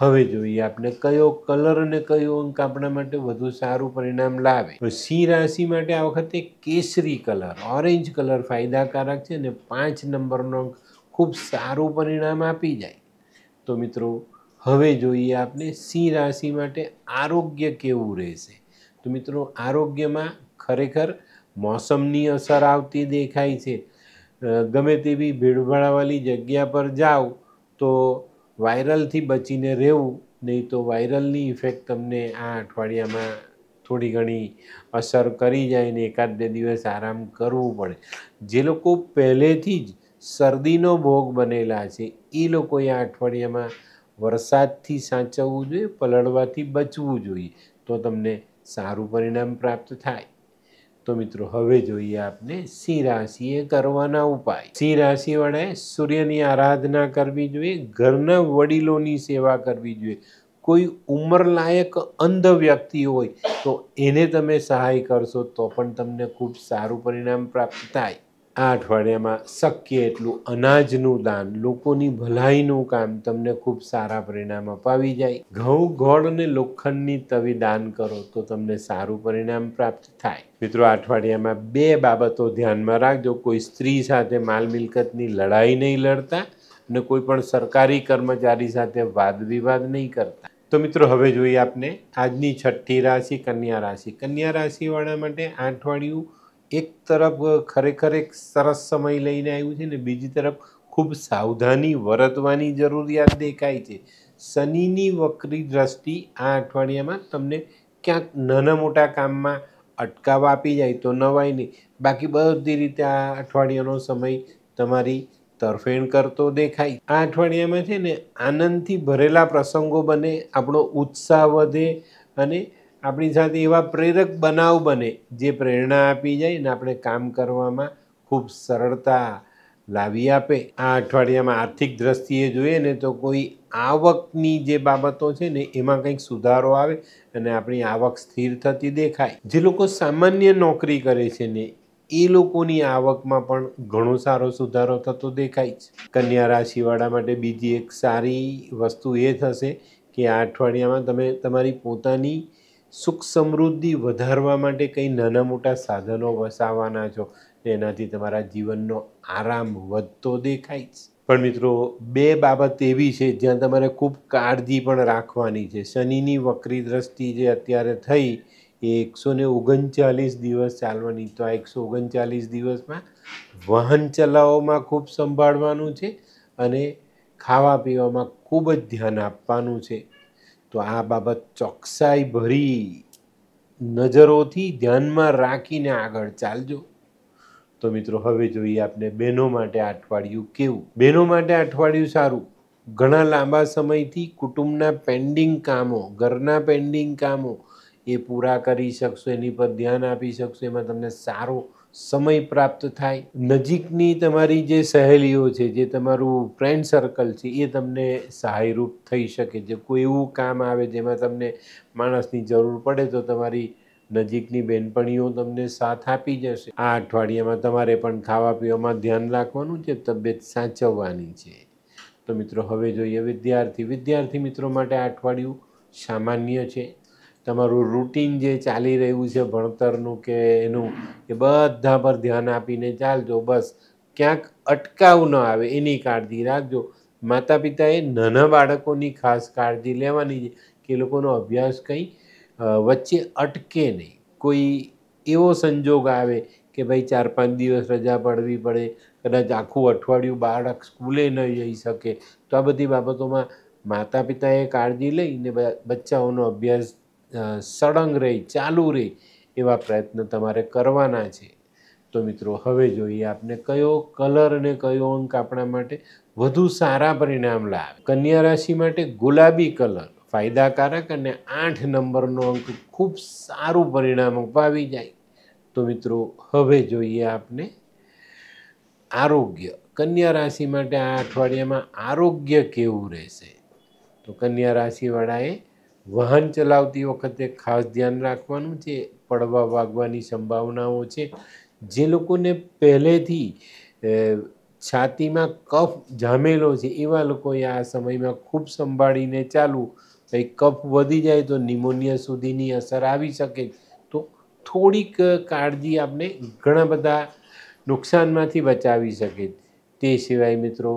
Speaker 1: હવે જોઈએ આપણે કયો કલર અને કયો અંક આપણા માટે વધુ સારું પરિણામ લાવે તો સિંહ રાશિ માટે આ વખતે કેસરી કલર ઓરેન્જ કલર ફાયદાકારક છે અને પાંચ નંબરનો અંક ખૂબ સારું પરિણામ આપી જાય તો મિત્રો હવે જોઈએ આપણે સિંહ રાશિ માટે આરોગ્ય કેવું રહેશે તો મિત્રો આરોગ્યમાં ખરેખર મોસમની અસર આવતી દેખાય છે ગમે તેવી ભીડભાડવાળી જગ્યા પર જાઓ તો વાયરલથી બચીને રહેવું નહીં તો વાયરલની ઇફેક્ટ તમને આ અઠવાડિયામાં થોડી ઘણી અસર કરી જાય ને એકાદ બે દિવસ આરામ કરવું પડે જે લોકો પહેલેથી જ શરદીનો ભોગ બનેલા છે એ લોકોએ આ અઠવાડિયામાં વરસાદથી સાચવવું જોઈએ પલળવાથી બચવું જોઈએ તો તમને સારું પરિણામ પ્રાપ્ત થાય તો મિત્રો હવે જોઈએ આપને સિંહ રાશિએ કરવાના ઉપાય સિંહ રાશિવાળાએ સૂર્યની આરાધના કરવી જોઈએ ઘરના વડીલોની સેવા કરવી જોઈએ કોઈ ઉંમરલાયક અંધ વ્યક્તિ હોય તો એને તમે સહાય કરશો તો પણ તમને ખૂબ સારું પરિણામ પ્રાપ્ત થાય આ અઠવાડિયામાં શક્ય એટલું અનાજનું દાન લોકોની ભલાઈનું કામ તમને ખૂબ સારા પરિણામ અપાવી જાય ઘઉં ગોળ અને લોખંડની તવી દાન કરો તો તમને સારું પરિણામ પ્રાપ્ત થાય મિત્રો અઠવાડિયામાં બે બાબતો ધ્યાનમાં રાખજો કોઈ સ્ત્રી સાથે માલ મિલકતની લડાઈ નહીં લડતા અને કોઈ પણ સરકારી કર્મચારી સાથે વાદ વિવાદ નહીં કરતા તો મિત્રો હવે જોઈએ આપને આજની છઠ્ઠી રાશિ કન્યા રાશિ કન્યા રાશિવાળા માટે આ અઠવાડિયું એક તરફ ખરેખર એક સરસ સમય લઈને આવ્યું છે ને બીજી તરફ ખૂબ સાવધાની વર્તવાની જરૂરિયાત દેખાય છે શનિની વક્રી દ્રષ્ટિ આ અઠવાડિયામાં તમને ક્યાંક નાના મોટા કામમાં અટકાવ આપી જાય તો નવાય નહીં બાકી બધી રીતે આ અઠવાડિયાનો સમય તમારી તરફેણ કરતો દેખાય આ અઠવાડિયામાં છે ને આનંદથી ભરેલા પ્રસંગો બને આપણો ઉત્સાહ વધે અને આપણી સાથે એવા પ્રેરક બનાવ બને જે પ્રેરણા આપી જાય અને આપણે કામ કરવામાં ખૂબ સરળતા લાવી આપે આ અઠવાડિયામાં આર્થિક દ્રષ્ટિએ જોઈએ ને તો કોઈ આવકની જે બાબતો છે ને એમાં કંઈક સુધારો આવે અને આપણી આવક સ્થિર થતી દેખાય જે લોકો સામાન્ય નોકરી કરે છે ને એ લોકોની આવકમાં પણ ઘણો સારો સુધારો થતો દેખાય છે કન્યા રાશિવાળા માટે બીજી એક સારી વસ્તુ એ થશે કે આ અઠવાડિયામાં તમે તમારી પોતાની સુખ સમૃદ્ધિ વધારવા માટે કંઈ નાના મોટા સાધનો વસાવવાના છો એનાથી તમારા જીવનનો આરામ વધતો દેખાય છે પણ મિત્રો બે બાબત એવી છે જ્યાં તમારે ખૂબ કાળજી પણ રાખવાની છે શનિની વક્રી દ્રષ્ટિ જે અત્યારે થઈ એ એકસો ને ઓગણચાલીસ દિવસ ચાલવાની તો આ એકસો ઓગણચાલીસ દિવસમાં વાહન ચલાવવામાં ખૂબ સંભાળવાનું છે અને ખાવા પીવામાં ખૂબ જ ધ્યાન આપવાનું છે તો આ બાબત ચોકસાઈ ભરી નજરોથી ધ્યાનમાં રાખીને આગળ ચાલજો તો મિત્રો હવે જોઈએ આપણે બહેનો માટે અઠવાડિયું કેવું બહેનો માટે અઠવાડિયું સારું ઘણા લાંબા સમયથી કુટુંબના પેન્ડિંગ કામો ઘરના પેન્ડિંગ કામો એ પૂરા કરી શકશો એની પર ધ્યાન આપી શકશો એમાં તમને સારો સમય પ્રાપ્ત થાય નજીકની તમારી જે સહેલીઓ છે જે તમારું ફ્રેન્ડ સર્કલ છે એ તમને સહાયરૂપ થઈ શકે છે કોઈ એવું કામ આવે જેમાં તમને માણસની જરૂર પડે તો તમારી નજીકની બહેનપણીઓ તમને સાથ આપી જશે આ અઠવાડિયામાં તમારે પણ ખાવા પીવામાં ધ્યાન રાખવાનું છે તબિયત સાચવવાની છે તો મિત્રો હવે જોઈએ વિદ્યાર્થી વિદ્યાર્થી મિત્રો માટે આ અઠવાડિયું સામાન્ય છે તમારું રૂટીન જે ચાલી રહ્યું છે ભણતરનું કે એનું એ બધા પર ધ્યાન આપીને ચાલજો બસ ક્યાંક અટકાવ ન આવે એની કાળજી રાખજો માતા પિતાએ નાના બાળકોની ખાસ કાળજી લેવાની છે કે એ લોકોનો અભ્યાસ કંઈ વચ્ચે અટકે નહીં કોઈ એવો સંજોગ આવે કે ભાઈ ચાર પાંચ દિવસ રજા પડવી પડે કદાચ આખું અઠવાડિયું બાળક સ્કૂલે ન જઈ શકે તો આ બધી બાબતોમાં માતા પિતાએ કાળજી લઈને બચ્ચાઓનો અભ્યાસ સળંગ રહે ચાલુ રહે એવા પ્રયત્ન તમારે કરવાના છે તો મિત્રો હવે જોઈએ આપને કયો કલર અને કયો અંક આપણા માટે વધુ સારા પરિણામ લાવે કન્યા રાશિ માટે ગુલાબી કલર ફાયદાકારક અને આઠ નંબરનો અંક ખૂબ સારું પરિણામ અપાવી જાય તો મિત્રો હવે જોઈએ આપને આરોગ્ય કન્યા રાશિ માટે આ અઠવાડિયામાં આરોગ્ય કેવું રહેશે તો કન્યા રાશિવાળાએ વાહન ચલાવતી વખતે ખાસ ધ્યાન રાખવાનું છે પડવા વાગવાની સંભાવનાઓ છે જે લોકોને પહેલેથી છાતીમાં કફ જામેલો છે એવા લોકોએ આ સમયમાં ખૂબ સંભાળીને ચાલવું કંઈ કફ વધી જાય તો ન્યુમોનિયા સુધીની અસર આવી શકે તો થોડીક કાળજી આપણે ઘણા બધા નુકસાનમાંથી બચાવી શકે તે સિવાય મિત્રો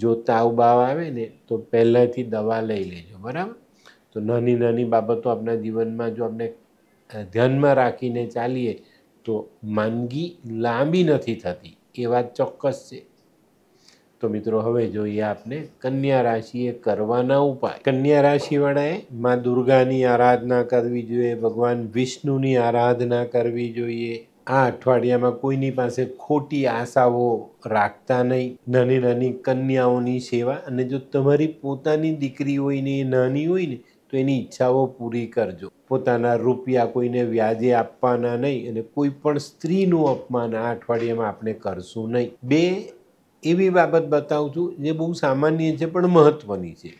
Speaker 1: જો તાવ બાવ આવે ને તો પહેલાંથી દવા લઈ લેજો બરાબર તો નાની નાની બાબતો આપણા જીવનમાં જો આપણે ધ્યાનમાં રાખીને ચાલીએ તો માંદગી લાંબી નથી થતી એ વાત ચોક્કસ છે તો મિત્રો હવે જોઈએ આપણે કન્યા રાશિએ કરવાના ઉપાય કન્યા રાશિવાળાએ મા દુર્ગાની આરાધના કરવી જોઈએ ભગવાન વિષ્ણુની આરાધના કરવી જોઈએ આ અઠવાડિયામાં કોઈની પાસે ખોટી આશાઓ રાખતા નહીં નાની નાની કન્યાઓની સેવા અને જો તમારી પોતાની દીકરી હોય ને એ નાની હોય ને તો એની ઈચ્છાઓ પૂરી કરજો પોતાના રૂપિયા કોઈને વ્યાજે આપવાના નહીં અને કોઈ પણ સ્ત્રીનું અપમાન આ અઠવાડિયામાં આપણે કરશું નહીં બે એવી બાબત બતાવું છું જે બહુ સામાન્ય છે પણ મહત્ત્વની છે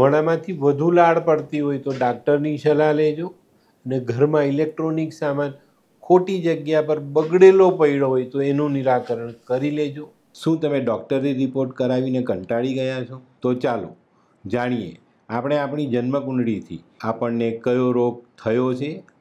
Speaker 1: મોડામાંથી વધુ લાડ પડતી હોય તો ડાક્ટરની સલાહ લેજો અને ઘરમાં ઇલેક્ટ્રોનિક સામાન ખોટી જગ્યા પર બગડેલો પડ્યો હોય તો એનું નિરાકરણ કરી લેજો શું તમે ડૉક્ટરે રિપોર્ટ કરાવીને કંટાળી ગયા છો તો ચાલો જાણીએ આપણે આપણી જન્મકુંડળીથી આપણને કયો રોગ થયો છે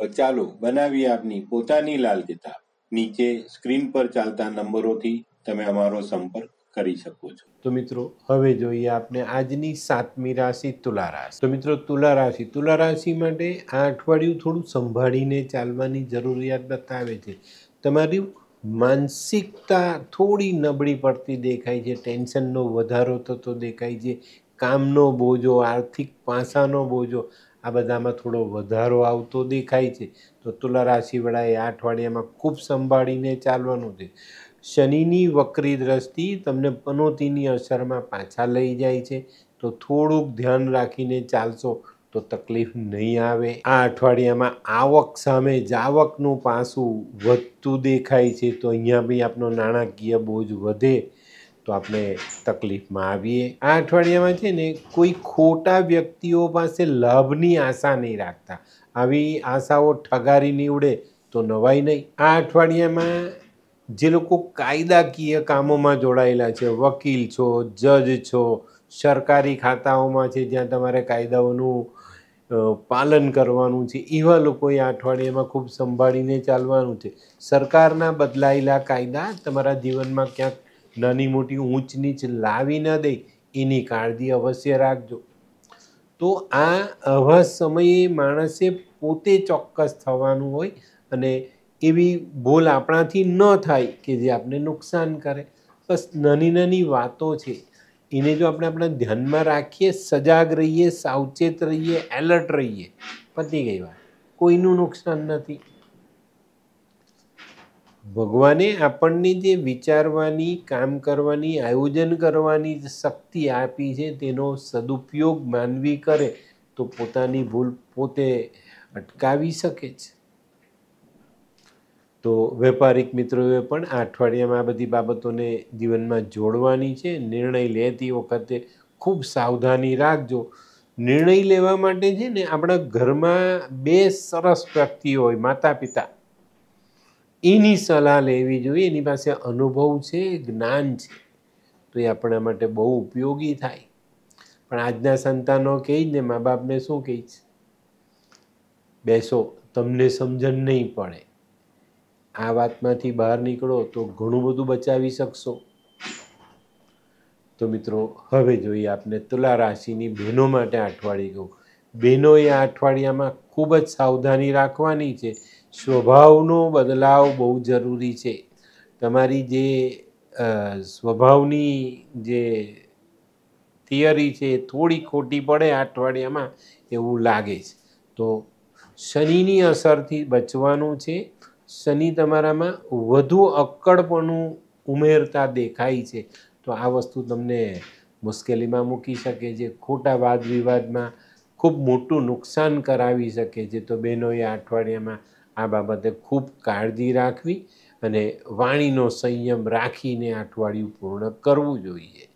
Speaker 1: તો ચાલો બનાવી આપની પોતાની લાલ કિતાબ નીચે સ્ક્રીન પર ચાલતા નંબરોથી તમે અમારો સંપર્ક કરી શકો છો તો મિત્રો હવે જોઈએ આપણે આજની સાતમી રાશિ તુલા રાશિ તો મિત્રો તુલા રાશિ તુલા રાશિ માટે આ અઠવાડિયું થોડું સંભાળીને ચાલવાની જરૂરિયાત બતાવે છે તમારી માનસિકતા થોડી નબળી પડતી દેખાય છે ટેન્શનનો વધારો થતો દેખાય છે કામનો બોજો આર્થિક પાસાનો બોજો આ બધામાં થોડો વધારો આવતો દેખાય છે તો તુલા રાશિવાળાએ આ અઠવાડિયામાં ખૂબ સંભાળીને ચાલવાનું છે શનિની વક્રી દ્રષ્ટિ તમને પનોતીની અસરમાં પાછા લઈ જાય છે તો થોડુંક ધ્યાન રાખીને ચાલશો તો તકલીફ નહીં આવે આ અઠવાડિયામાં આવક સામે જાવકનું પાસું વધતું દેખાય છે તો અહીંયા બી આપનો નાણાકીય બોજ વધે તો આપણે તકલીફમાં આવીએ આ અઠવાડિયામાં છે ને કોઈ ખોટા વ્યક્તિઓ પાસે લાભની આશા નહીં રાખતા આવી આશાઓ ઠગારી નીવડે તો નવાઈ નહીં આ અઠવાડિયામાં જે લોકો કાયદાકીય કામોમાં જોડાયેલા છે વકીલ છો જજ છો સરકારી ખાતાઓમાં છે જ્યાં તમારે કાયદાઓનું પાલન કરવાનું છે એવા લોકોએ આ અઠવાડિયામાં ખૂબ સંભાળીને ચાલવાનું છે સરકારના બદલાયેલા કાયદા તમારા જીવનમાં ક્યાંક નાની મોટી ઊંચ નીચ લાવી ન દે એની કાળજી અવશ્ય રાખજો તો આ આવા સમયે માણસે પોતે ચોક્કસ થવાનું હોય અને એવી ભૂલ આપણાથી ન થાય કે જે આપણે નુકસાન કરે બસ નાની નાની વાતો છે એને જો આપણે આપણા ધ્યાનમાં રાખીએ સજાગ રહીએ સાવચેત રહીએ એલર્ટ રહીએ પતી ગઈ વાત કોઈનું નુકસાન નથી ભગવાને આપણને જે વિચારવાની કામ કરવાની આયોજન કરવાની શક્તિ આપી છે તેનો સદુપયોગ માનવી કરે તો પોતાની ભૂલ પોતે અટકાવી શકે છે તો વેપારિક મિત્રોએ પણ આ અઠવાડિયામાં આ બધી બાબતોને જીવનમાં જોડવાની છે નિર્ણય લેતી વખતે ખૂબ સાવધાની રાખજો નિર્ણય લેવા માટે છે ને આપણા ઘરમાં બે સરસ વ્યક્તિ હોય માતા પિતા એની સલાહ લેવી જોઈએ એની પાસે અનુભવ છે જ્ઞાન છે તો એ આપણા માટે બહુ ઉપયોગી થાય પણ આજના સંતાનો કહે જ ને મા બાપને શું કહે બેસો તમને સમજણ નહીં પડે આ વાતમાંથી બહાર નીકળો તો ઘણું બધું બચાવી શકશો તો મિત્રો હવે જોઈએ આપણે તુલા રાશિની બહેનો માટે અઠવાડિયું બહેનોએ આ અઠવાડિયામાં ખૂબ જ સાવધાની રાખવાની છે સ્વભાવનો બદલાવ બહુ જરૂરી છે તમારી જે સ્વભાવની જે થિયરી છે થોડી ખોટી પડે અઠવાડિયામાં એવું લાગે છે તો શનિની અસરથી બચવાનું છે શનિ તમારામાં વધુ અક્કડપણું ઉમેરતા દેખાય છે તો આ વસ્તુ તમને મુશ્કેલીમાં મૂકી શકે છે ખોટા વાદ વિવાદમાં ખૂબ મોટું નુકસાન કરાવી શકે છે તો બહેનોએ અઠવાડિયામાં આ બાબતે ખૂબ કાળજી રાખવી અને વાણીનો સંયમ રાખીને અઠવાડિયું પૂર્ણ કરવું જોઈએ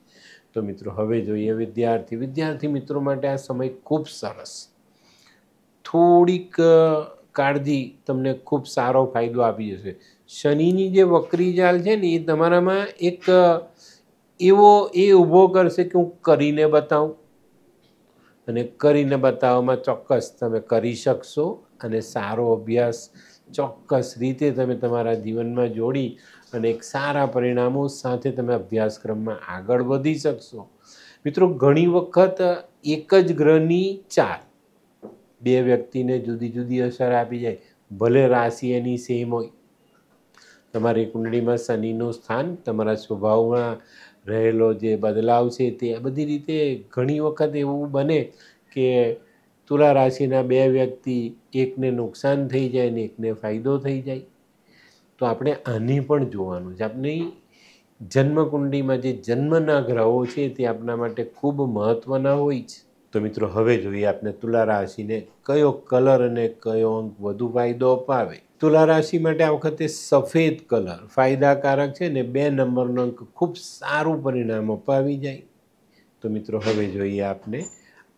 Speaker 1: તો મિત્રો હવે જોઈએ વિદ્યાર્થી વિદ્યાર્થી મિત્રો માટે આ સમય ખૂબ સરસ થોડીક કાળજી તમને ખૂબ સારો ફાયદો આપી જશે શનિની જે વક્રી જાલ છે ને એ તમારામાં એક એવો એ ઊભો કરશે કે હું કરીને બતાવું અને કરીને બતાવવામાં ચોક્કસ તમે કરી શકશો અને સારો અભ્યાસ ચોક્કસ રીતે તમે તમારા જીવનમાં જોડી અને એક સારા પરિણામો સાથે તમે અભ્યાસક્રમમાં આગળ વધી શકશો મિત્રો ઘણી વખત એક જ ગ્રહની ચાર બે વ્યક્તિને જુદી જુદી અસર આપી જાય ભલે રાશિ એની સેમ હોય તમારી કુંડળીમાં શનિનું સ્થાન તમારા સ્વભાવમાં રહેલો જે બદલાવ છે તે બધી રીતે ઘણી વખત એવું બને કે તુલા રાશિના બે વ્યક્તિ એકને નુકસાન થઈ જાય ને એકને ફાયદો થઈ જાય તો આપણે આની પણ જોવાનું છે આપણી જન્મકુંડીમાં જે જન્મના ગ્રહો છે તે આપના માટે ખૂબ મહત્ત્વના હોય છે તો મિત્રો હવે જોઈએ આપને તુલા રાશિને કયો કલર અને કયો અંક વધુ ફાયદો અપાવે તુલા રાશિ માટે આ વખતે સફેદ કલર ફાયદાકારક છે ને બે નંબરનો અંક ખૂબ સારું પરિણામ અપાવી જાય તો મિત્રો હવે જોઈએ આપને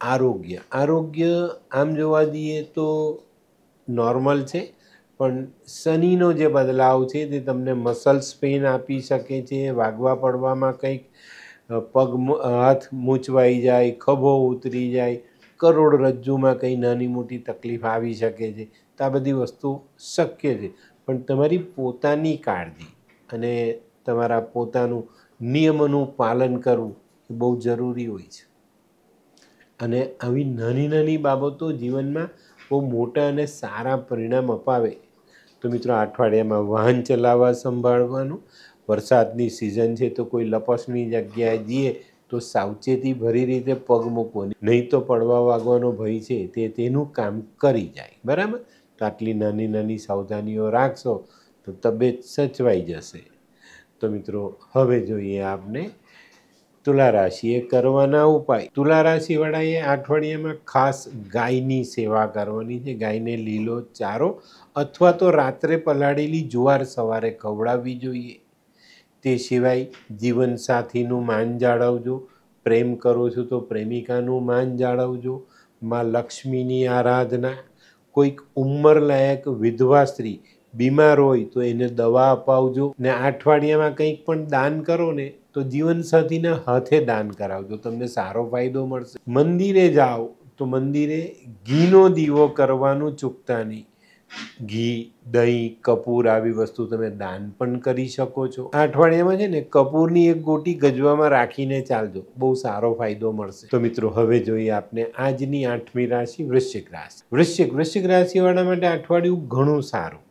Speaker 1: આરોગ્ય આરોગ્ય આમ જોવા જઈએ તો નોર્મલ છે પણ શનિનો જે બદલાવ છે તે તમને મસલ્સ પેઇન આપી શકે છે વાગવા પડવામાં કંઈક પગ હાથ મૂંચવાઈ જાય ખભો ઉતરી જાય કરોડરજ્જુમાં કંઈ નાની મોટી તકલીફ આવી શકે છે તો આ બધી વસ્તુ શક્ય છે પણ તમારી પોતાની કાળજી અને તમારા પોતાનું નિયમનું પાલન કરવું એ બહુ જરૂરી હોય છે અને આવી નાની નાની બાબતો જીવનમાં બહુ મોટા અને સારા પરિણામ અપાવે તો મિત્રો અઠવાડિયામાં વાહન ચલાવવા સંભાળવાનું વરસાદની સિઝન છે તો કોઈ લપસની જગ્યાએ જઈએ તો સાવચેતી ભરી રીતે પગ મૂકવાની નહીં તો પડવા વાગવાનો ભય છે તે તેનું કામ કરી જાય બરાબર તો આટલી નાની નાની સાવધાનીઓ રાખશો તો તબિયત સચવાઈ જશે તો મિત્રો હવે જોઈએ આપને તુલા રાશિએ કરવાના ઉપાય તુલા રાશિવાળાએ અઠવાડિયામાં ખાસ ગાયની સેવા કરવાની છે ગાયને લીલો ચારો અથવા તો રાત્રે પલાળેલી જુવાર સવારે ખવડાવવી જોઈએ તે સિવાય જીવનસાથીનું માન જાળવજો પ્રેમ કરો છો તો પ્રેમિકાનું માન જાળવજો માં લક્ષ્મીની આરાધના કોઈક ઉંમરલાયક વિધવા સ્ત્રી બીમાર હોય તો એને દવા અપાવજો ને અઠવાડિયામાં કંઈક પણ દાન કરો ને તો જીવનસાથીના હાથે દાન કરાવજો તમને સારો ફાયદો મળશે મંદિરે જાઓ તો મંદિરે ઘીનો દીવો કરવાનું ચૂકતા નહીં ઘી દહીં કપૂર આવી વસ્તુ તમે દાન પણ કરી શકો છો અઠવાડિયામાં છે ને કપૂરની એક ગોટી ગજવામાં રાખીને ચાલજો બહુ સારો ફાયદો મળશે તો મિત્રો હવે જોઈએ આપને આજની આઠમી રાશિ વૃશ્ચિક રાશિ વૃશ્ચિક વૃશ્ચિક રાશિવાળા માટે અઠવાડિયું ઘણું સારું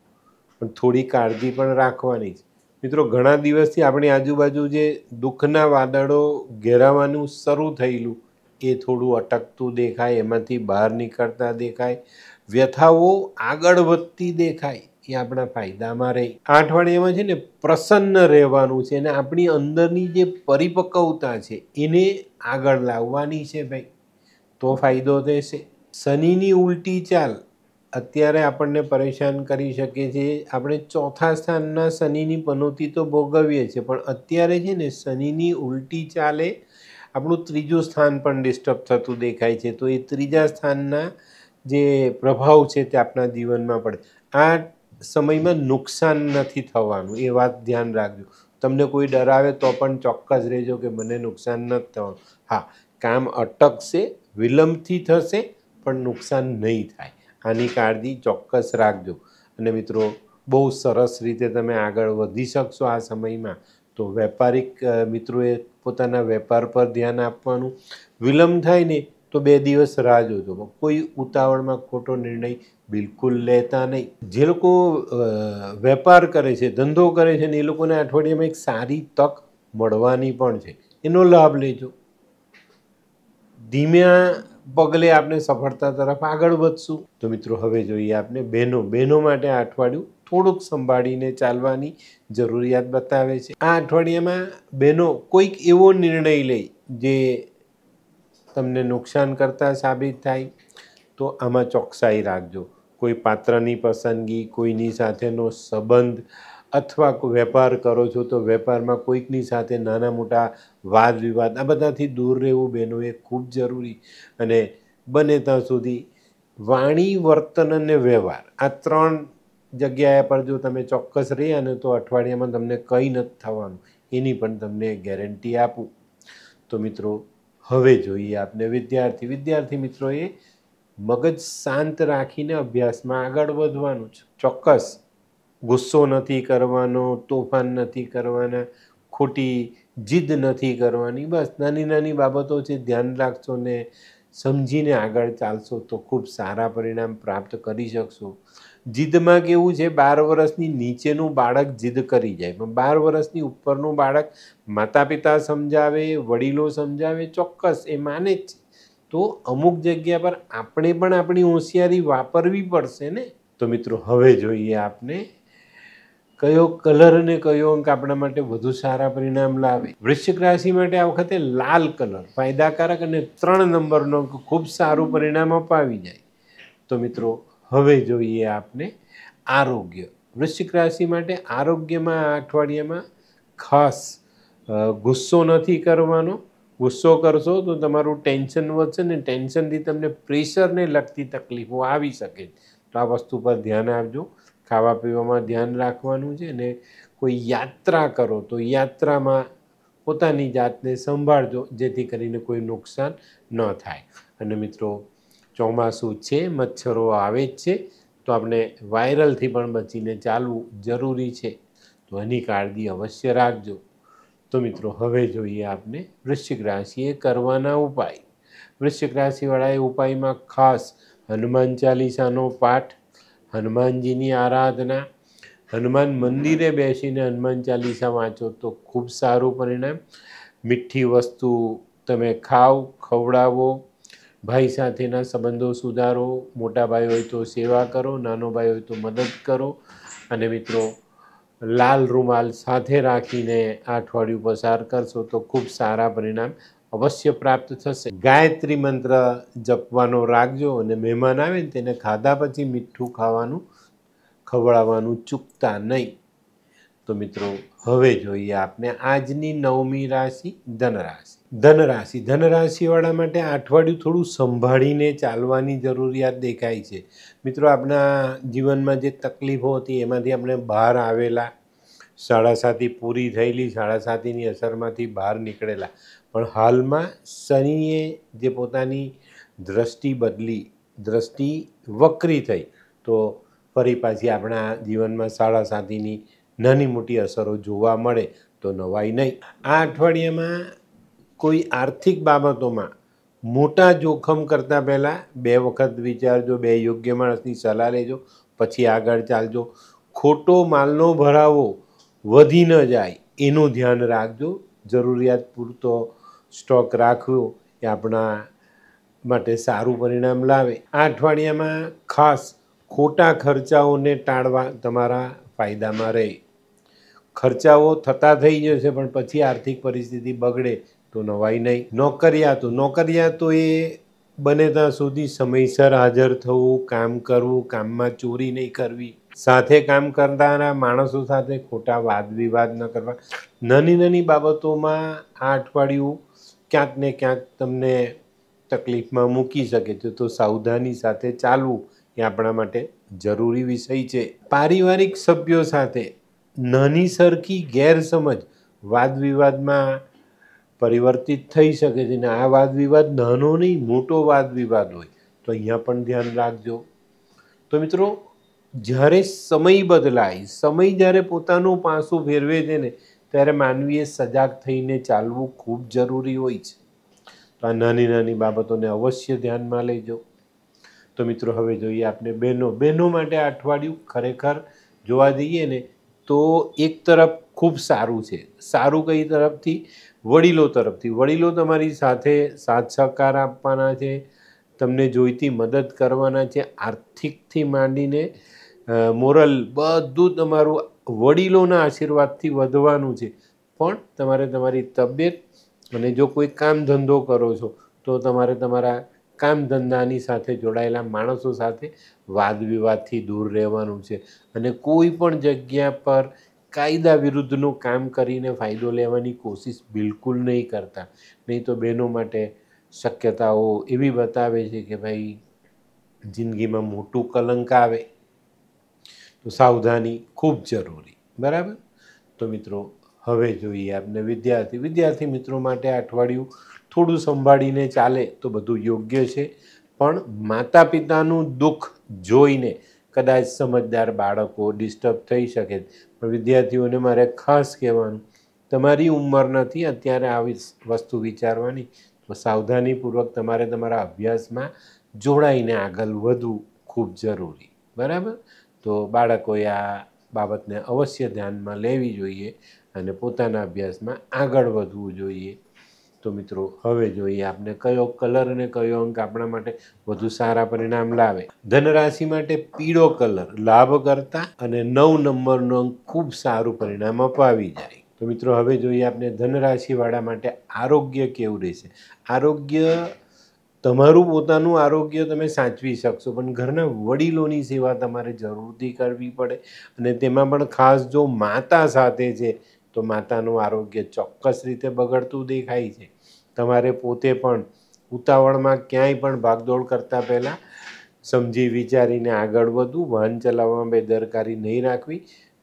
Speaker 1: પણ થોડી કાળજી પણ રાખવાની છે મિત્રો ઘણા દિવસથી આપણી આજુબાજુ જે દુઃખના વાદળો ઘેરાવાનું શરૂ થયેલું એ થોડું અટકતું દેખાય એમાંથી બહાર નીકળતા દેખાય વ્યથાઓ આગળ વધતી દેખાય એ આપણા ફાયદામાં રહે આ અઠવાડિયામાં છે ને પ્રસન્ન રહેવાનું છે અને આપણી અંદરની જે પરિપક્વતા છે એને આગળ લાવવાની છે ભાઈ તો ફાયદો થશે શનિની ઉલટી ચાલ અત્યારે આપણને પરેશાન કરી શકે છે આપણે ચોથા સ્થાનના શનિની પનોતી તો ભોગવીએ છીએ પણ અત્યારે છે ને શનિની ઉલટી ચાલે આપણું ત્રીજું સ્થાન પણ ડિસ્ટર્બ થતું દેખાય છે તો એ ત્રીજા સ્થાનના જે પ્રભાવ છે તે આપણા જીવનમાં પડે આ સમયમાં નુકસાન નથી થવાનું એ વાત ધ્યાન રાખજો તમને કોઈ ડરાવે તો પણ ચોક્કસ રહેજો કે મને નુકસાન નથી થવાનું હા કામ અટકશે વિલંબથી થશે પણ નુકસાન નહીં થાય આની કાળજી ચોક્કસ રાખજો અને મિત્રો બહુ સરસ રીતે તમે આગળ વધી શકશો આ સમયમાં તો વેપારિક મિત્રોએ પોતાના વેપાર પર ધ્યાન આપવાનું વિલંબ થાય ને તો બે દિવસ રાહ જોજો કોઈ ઉતાવળમાં ખોટો નિર્ણય બિલકુલ લેતા નહીં જે લોકો વેપાર કરે છે ધંધો કરે છે ને એ લોકોને અઠવાડિયામાં એક સારી તક મળવાની પણ છે એનો લાભ લેજો ધીમ્યા પગલે આપણે સફળતા તરફ આગળ વધશું તો મિત્રો હવે જોઈએ આપણે બહેનો બહેનો માટે આ અઠવાડિયું થોડુંક સંભાળીને ચાલવાની જરૂરિયાત બતાવે છે આ અઠવાડિયામાં બહેનો કોઈક એવો નિર્ણય લે જે તમને નુકસાન કરતા સાબિત થાય તો આમાં ચોકસાઈ રાખજો કોઈ પાત્રની પસંદગી કોઈની સાથેનો સંબંધ અથવા વેપાર કરો છો તો વેપારમાં કોઈકની સાથે નાના મોટા વાદ વિવાદ આ બધાથી દૂર રહેવું બહેનોએ ખૂબ જરૂરી અને બને ત્યાં સુધી વાણી વર્તન અને વ્યવહાર આ ત્રણ જગ્યાએ પર જો તમે ચોક્કસ રહ્યા ને તો અઠવાડિયામાં તમને કંઈ નથી થવાનું એની પણ તમને ગેરંટી આપું તો મિત્રો હવે જોઈએ આપને વિદ્યાર્થી વિદ્યાર્થી મિત્રોએ મગજ શાંત રાખીને અભ્યાસમાં આગળ વધવાનું છે ચોક્કસ ગુસ્સો નથી કરવાનો તોફાન નથી કરવાના ખોટી જીદ નથી કરવાની બસ નાની નાની બાબતો છે ધ્યાન રાખશો ને સમજીને આગળ ચાલશો તો ખૂબ સારા પરિણામ પ્રાપ્ત કરી શકશો જીદમાં કેવું છે બાર વર્ષની નીચેનું બાળક જીદ કરી જાય પણ બાર વર્ષની ઉપરનું બાળક માતા પિતા સમજાવે વડીલો સમજાવે ચોક્કસ એ માને જ છે તો અમુક જગ્યા પર આપણે પણ આપણી હોશિયારી વાપરવી પડશે ને તો મિત્રો હવે જોઈએ આપને કયો કલર અને કયો અંક આપણા માટે વધુ સારા પરિણામ લાવે વૃશ્ચિક રાશિ માટે આ વખતે લાલ કલર ફાયદાકારક અને ત્રણ નંબરનો અંક ખૂબ સારું પરિણામ અપાવી જાય તો મિત્રો હવે જોઈએ આપને આરોગ્ય વૃશ્ચિક રાશિ માટે આરોગ્યમાં આ અઠવાડિયામાં ખાસ ગુસ્સો નથી કરવાનો ગુસ્સો કરશો તો તમારું ટેન્શન વધશે ને ટેન્શનથી તમને પ્રેશરને લગતી તકલીફો આવી શકે તો આ વસ્તુ પર ધ્યાન આપજો ખાવા પીવામાં ધ્યાન રાખવાનું છે ને કોઈ યાત્રા કરો તો યાત્રામાં પોતાની જાતને સંભાળજો જેથી કરીને કોઈ નુકસાન ન થાય અને મિત્રો ચોમાસું છે મચ્છરો આવે જ છે તો આપણે વાયરલથી પણ બચીને ચાલવું જરૂરી છે તો એની કાળજી અવશ્ય રાખજો તો મિત્રો હવે જોઈએ આપણે વૃશ્ચિક રાશિએ કરવાના ઉપાય વૃશ્ચિક રાશિવાળાએ ઉપાયમાં ખાસ હનુમાન ચાલીસાનો પાઠ હનુમાનજીની આરાધના હનુમાન મંદિરે બેસીને હનુમાન ચાલીસા વાંચો તો ખૂબ સારું પરિણામ મીઠી વસ્તુ તમે ખાઓ ખવડાવો ભાઈ સાથેના સંબંધો સુધારો મોટા ભાઈ હોય તો સેવા કરો નાનો ભાઈ હોય તો મદદ કરો અને મિત્રો લાલ રૂમાલ સાથે રાખીને આ અઠવાડિયું પસાર કરશો તો ખૂબ સારા પરિણામ અવશ્ય પ્રાપ્ત થશે ગાયત્રી મંત્ર જપવાનો રાખજો અને મહેમાન આવે ને તેને ખાધા પછી મીઠું ખાવાનું ખવડાવવાનું ચૂકતા નહીં તો મિત્રો હવે જોઈએ આપણે આજની નવમી રાશિ ધનરાશિ ધનરાશિ ધનરાશિવાળા માટે અઠવાડિયું થોડું સંભાળીને ચાલવાની જરૂરિયાત દેખાય છે મિત્રો આપણા જીવનમાં જે તકલીફો હતી એમાંથી આપણે બહાર આવેલા સાડા સાતી પૂરી થયેલી સાડા સાતીની અસરમાંથી બહાર નીકળેલા પણ હાલમાં શનિએ જે પોતાની દ્રષ્ટિ બદલી દ્રષ્ટિ વક્રી થઈ તો ફરી પાછી આપણા જીવનમાં સાડા સાતીની નાની મોટી અસરો જોવા મળે તો નવાઈ નહીં આ અઠવાડિયામાં કોઈ આર્થિક બાબતોમાં મોટા જોખમ કરતાં પહેલાં બે વખત વિચારજો બે યોગ્ય માણસની સલાહ લેજો પછી આગળ ચાલજો ખોટો માલનો ભરાવો વધી ન જાય એનું ધ્યાન રાખજો જરૂરિયાત પૂરતો સ્ટોક રાખવો એ આપણા માટે સારું પરિણામ લાવે આ અઠવાડિયામાં ખાસ ખોટા ખર્ચાઓને ટાળવા તમારા ફાયદામાં રહે ખર્ચાઓ થતા થઈ જશે પણ પછી આર્થિક પરિસ્થિતિ બગડે તો નવાઈ નહીં નોકરિયાતો નોકરિયાતો એ બને ત્યાં સુધી સમયસર હાજર થવું કામ કરવું કામમાં ચોરી નહીં કરવી સાથે કામ કરતાના માણસો સાથે ખોટા વાદ વિવાદ ન કરવા નાની નાની બાબતોમાં આ અઠવાડિયું ક્યાંક ને ક્યાંક તમને તકલીફમાં મૂકી શકે છે તો સાવધાની સાથે ચાલવું એ આપણા માટે જરૂરી વિષય છે પારિવારિક સભ્યો સાથે નાની સરખી ગેરસમજ વાદવિવાદમાં પરિવર્તિત થઈ શકે છે ને આ વાદ વિવાદ નાનો નહીં મોટો વાદ વિવાદ હોય તો અહીંયા પણ ધ્યાન રાખજો તો મિત્રો જ્યારે સમય બદલાય સમય જ્યારે પોતાનું પાસું ફેરવે છે ને ત્યારે માનવીએ સજાગ થઈને ચાલવું ખૂબ જરૂરી હોય છે તો આ નાની નાની બાબતોને અવશ્ય ધ્યાનમાં લેજો તો મિત્રો હવે જોઈએ આપણે બહેનો બહેનો માટે અઠવાડિયું ખરેખર જોવા જઈએ ને તો એક તરફ ખૂબ સારું છે સારું કઈ તરફથી વડીલો તરફથી વડીલો તમારી સાથે સાથ સહકાર આપવાના છે તમને જોઈતી મદદ કરવાના છે આર્થિકથી માંડીને મોરલ બધું તમારું વડીલોના આશીર્વાદથી વધવાનું છે પણ તમારે તમારી તબિયત અને જો કોઈ કામ ધંધો કરો છો તો તમારે તમારા કામ ધંધાની સાથે જોડાયેલા માણસો સાથે વાદ વિવાદથી દૂર રહેવાનું છે અને કોઈ પણ જગ્યા પર કાયદા વિરુદ્ધનું કામ કરીને ફાયદો લેવાની કોશિશ બિલકુલ નહીં કરતા નહીં તો બહેનો માટે શક્યતાઓ એવી બતાવે છે કે ભાઈ જિંદગીમાં મોટું કલંક આવે તો સાવધાની ખૂબ જરૂરી બરાબર તો મિત્રો હવે જોઈએ આપને વિદ્યાર્થી વિદ્યાર્થી મિત્રો માટે અઠવાડિયું થોડું સંભાળીને ચાલે તો બધું યોગ્ય છે પણ માતા પિતાનું દુઃખ જોઈને કદાચ સમજદાર બાળકો ડિસ્ટર્બ થઈ શકે પણ વિદ્યાર્થીઓને મારે ખાસ કહેવાનું તમારી ઉંમર નથી અત્યારે આવી વસ્તુ વિચારવાની તો સાવધાનીપૂર્વક તમારે તમારા અભ્યાસમાં જોડાઈને આગળ વધવું ખૂબ જરૂરી બરાબર તો બાળકોએ આ બાબતને અવશ્ય ધ્યાનમાં લેવી જોઈએ અને પોતાના અભ્યાસમાં આગળ વધવું જોઈએ તો મિત્રો હવે જોઈએ આપને કયો કલર અને કયો અંક આપણા માટે વધુ સારા પરિણામ લાવે ધનરાશિ માટે પીળો કલર લાભ કરતા અને નવ નંબરનો અંક ખૂબ સારું પરિણામ અપાવી જાય તો મિત્રો હવે જોઈએ આપણે ધનરાશિવાળા માટે આરોગ્ય કેવું રહેશે આરોગ્ય તમારું પોતાનું આરોગ્ય તમે સાચવી શકશો પણ ઘરના વડીલોની સેવા તમારે જરૂરથી કરવી પડે અને તેમાં પણ ખાસ જો માતા સાથે છે તો માતાનું આરોગ્ય ચોક્કસ રીતે બગડતું દેખાય છે તમારે પોતે પણ ઉતાવળમાં ક્યાંય પણ ભાગદોડ કરતાં પહેલાં સમજી વિચારીને આગળ વધવું વાહન ચલાવવામાં બેદરકારી નહીં રાખવી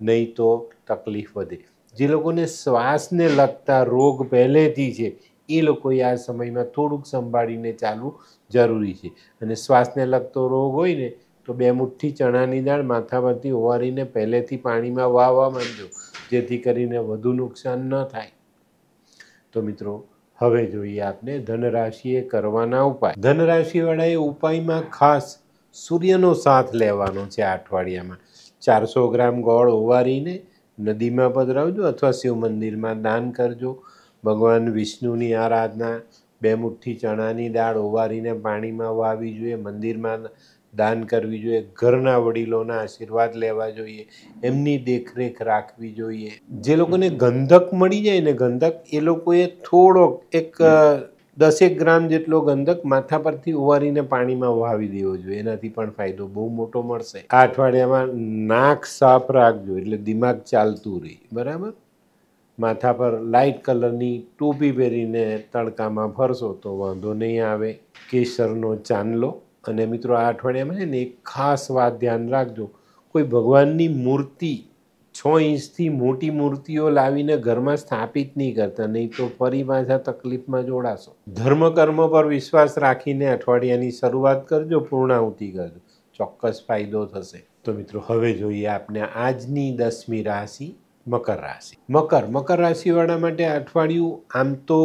Speaker 1: નહીં તો તકલીફ વધે જે લોકોને શ્વાસને લગતા રોગ પહેલેથી છે એ લોકોએ આ સમયમાં થોડુંક સંભાળીને ચાલવું જરૂરી છે અને શ્વાસને લગતો રોગ હોય ને તો બે મુઠ્ઠી ચણાની દાળ માથામાંથી ઓવારીને પહેલેથી પાણીમાં વાવવા માંડજો જેથી કરીને વધુ નુકસાન ન થાય તો મિત્રો હવે જોઈએ આપણે ધનરાશિએ કરવાના ઉપાય ધનરાશિવાળાએ ઉપાયમાં ખાસ સૂર્યનો સાથ લેવાનો છે અઠવાડિયામાં ચારસો ગ્રામ ગોળ ઓવારીને નદીમાં પધરાવજો અથવા શિવ મંદિરમાં દાન કરજો ભગવાન વિષ્ણુની આરાધના બે મુઠ્ઠી ચણાની દાળ ઓવારીને પાણીમાં વાવી જોઈએ મંદિરમાં દાન કરવી જોઈએ ઘરના વડીલોના આશીર્વાદ લેવા જોઈએ એમની દેખરેખ રાખવી જોઈએ જે લોકોને ગંધક મળી જાય ને ગંધક એ લોકોએ થોડોક એક દસેક ગ્રામ જેટલો ગંધક માથા પરથી ઉવારીને પાણીમાં વાવી દેવો જોઈએ એનાથી પણ ફાયદો બહુ મોટો મળશે આ અઠવાડિયામાં નાક સાફ રાખજો એટલે દિમાગ ચાલતું રહે બરાબર માથા પર લાઇટ કલરની ટોપી પહેરીને તડકામાં ફરશો તો વાંધો નહીં આવે કેસરનો ચાંદલો અને મિત્રો આ અઠવાડિયામાં છે ને એક ખાસ વાત ધ્યાન રાખજો કોઈ ભગવાનની મૂર્તિ છ ઇંચથી મોટી મૂર્તિઓ લાવીને ઘરમાં સ્થાપિત નહીં કરતા નહીં તો ફરી પાછા તકલીફમાં જોડાશો ધર્મ કર્મ પર વિશ્વાસ રાખીને અઠવાડિયાની શરૂઆત કરજો પૂર્ણાહુતિ કરજો ચોક્કસ ફાયદો થશે તો મિત્રો હવે જોઈએ આપને આજની દસમી રાશિ મકર રાશિ મકર મકર રાશિવાળા માટે અઠવાડિયું આમ તો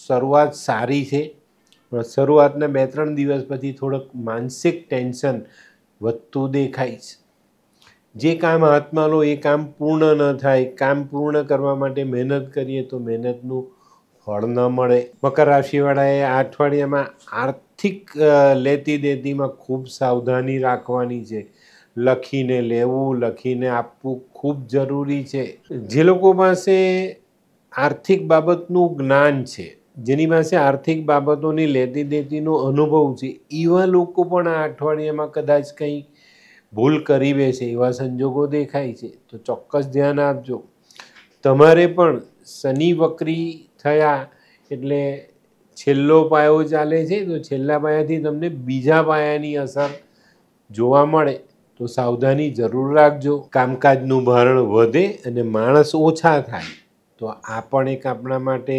Speaker 1: શરૂઆત સારી છે પણ શરૂઆતના બે ત્રણ દિવસ પછી થોડોક માનસિક ટેન્શન વધતું દેખાય છે જે કામ હાથમાં લો એ કામ પૂર્ણ ન થાય કામ પૂર્ણ કરવા માટે મહેનત કરીએ તો મહેનતનું ફળ ન મળે મકર રાશિવાળાએ આ અઠવાડિયામાં આર્થિક લેતી દેતીમાં ખૂબ સાવધાની રાખવાની છે લખીને લેવું લખીને આપવું ખૂબ જરૂરી છે જે લોકો પાસે આર્થિક બાબતનું જ્ઞાન છે જેની પાસે આર્થિક બાબતોની લેતી દેતીનો અનુભવ છે એવા લોકો પણ આ અઠવાડિયામાં કદાચ કંઈ ભૂલ કરી બેસે એવા સંજોગો દેખાય છે તો ચોક્કસ ધ્યાન આપજો તમારે પણ શનિ વક્રી થયા એટલે છેલ્લો પાયો ચાલે છે તો છેલ્લા પાયાથી તમને બીજા પાયાની અસર જોવા મળે તો સાવધાની જરૂર રાખજો કામકાજનું ભારણ વધે અને માણસ ઓછા થાય તો આ પણ એક આપણા માટે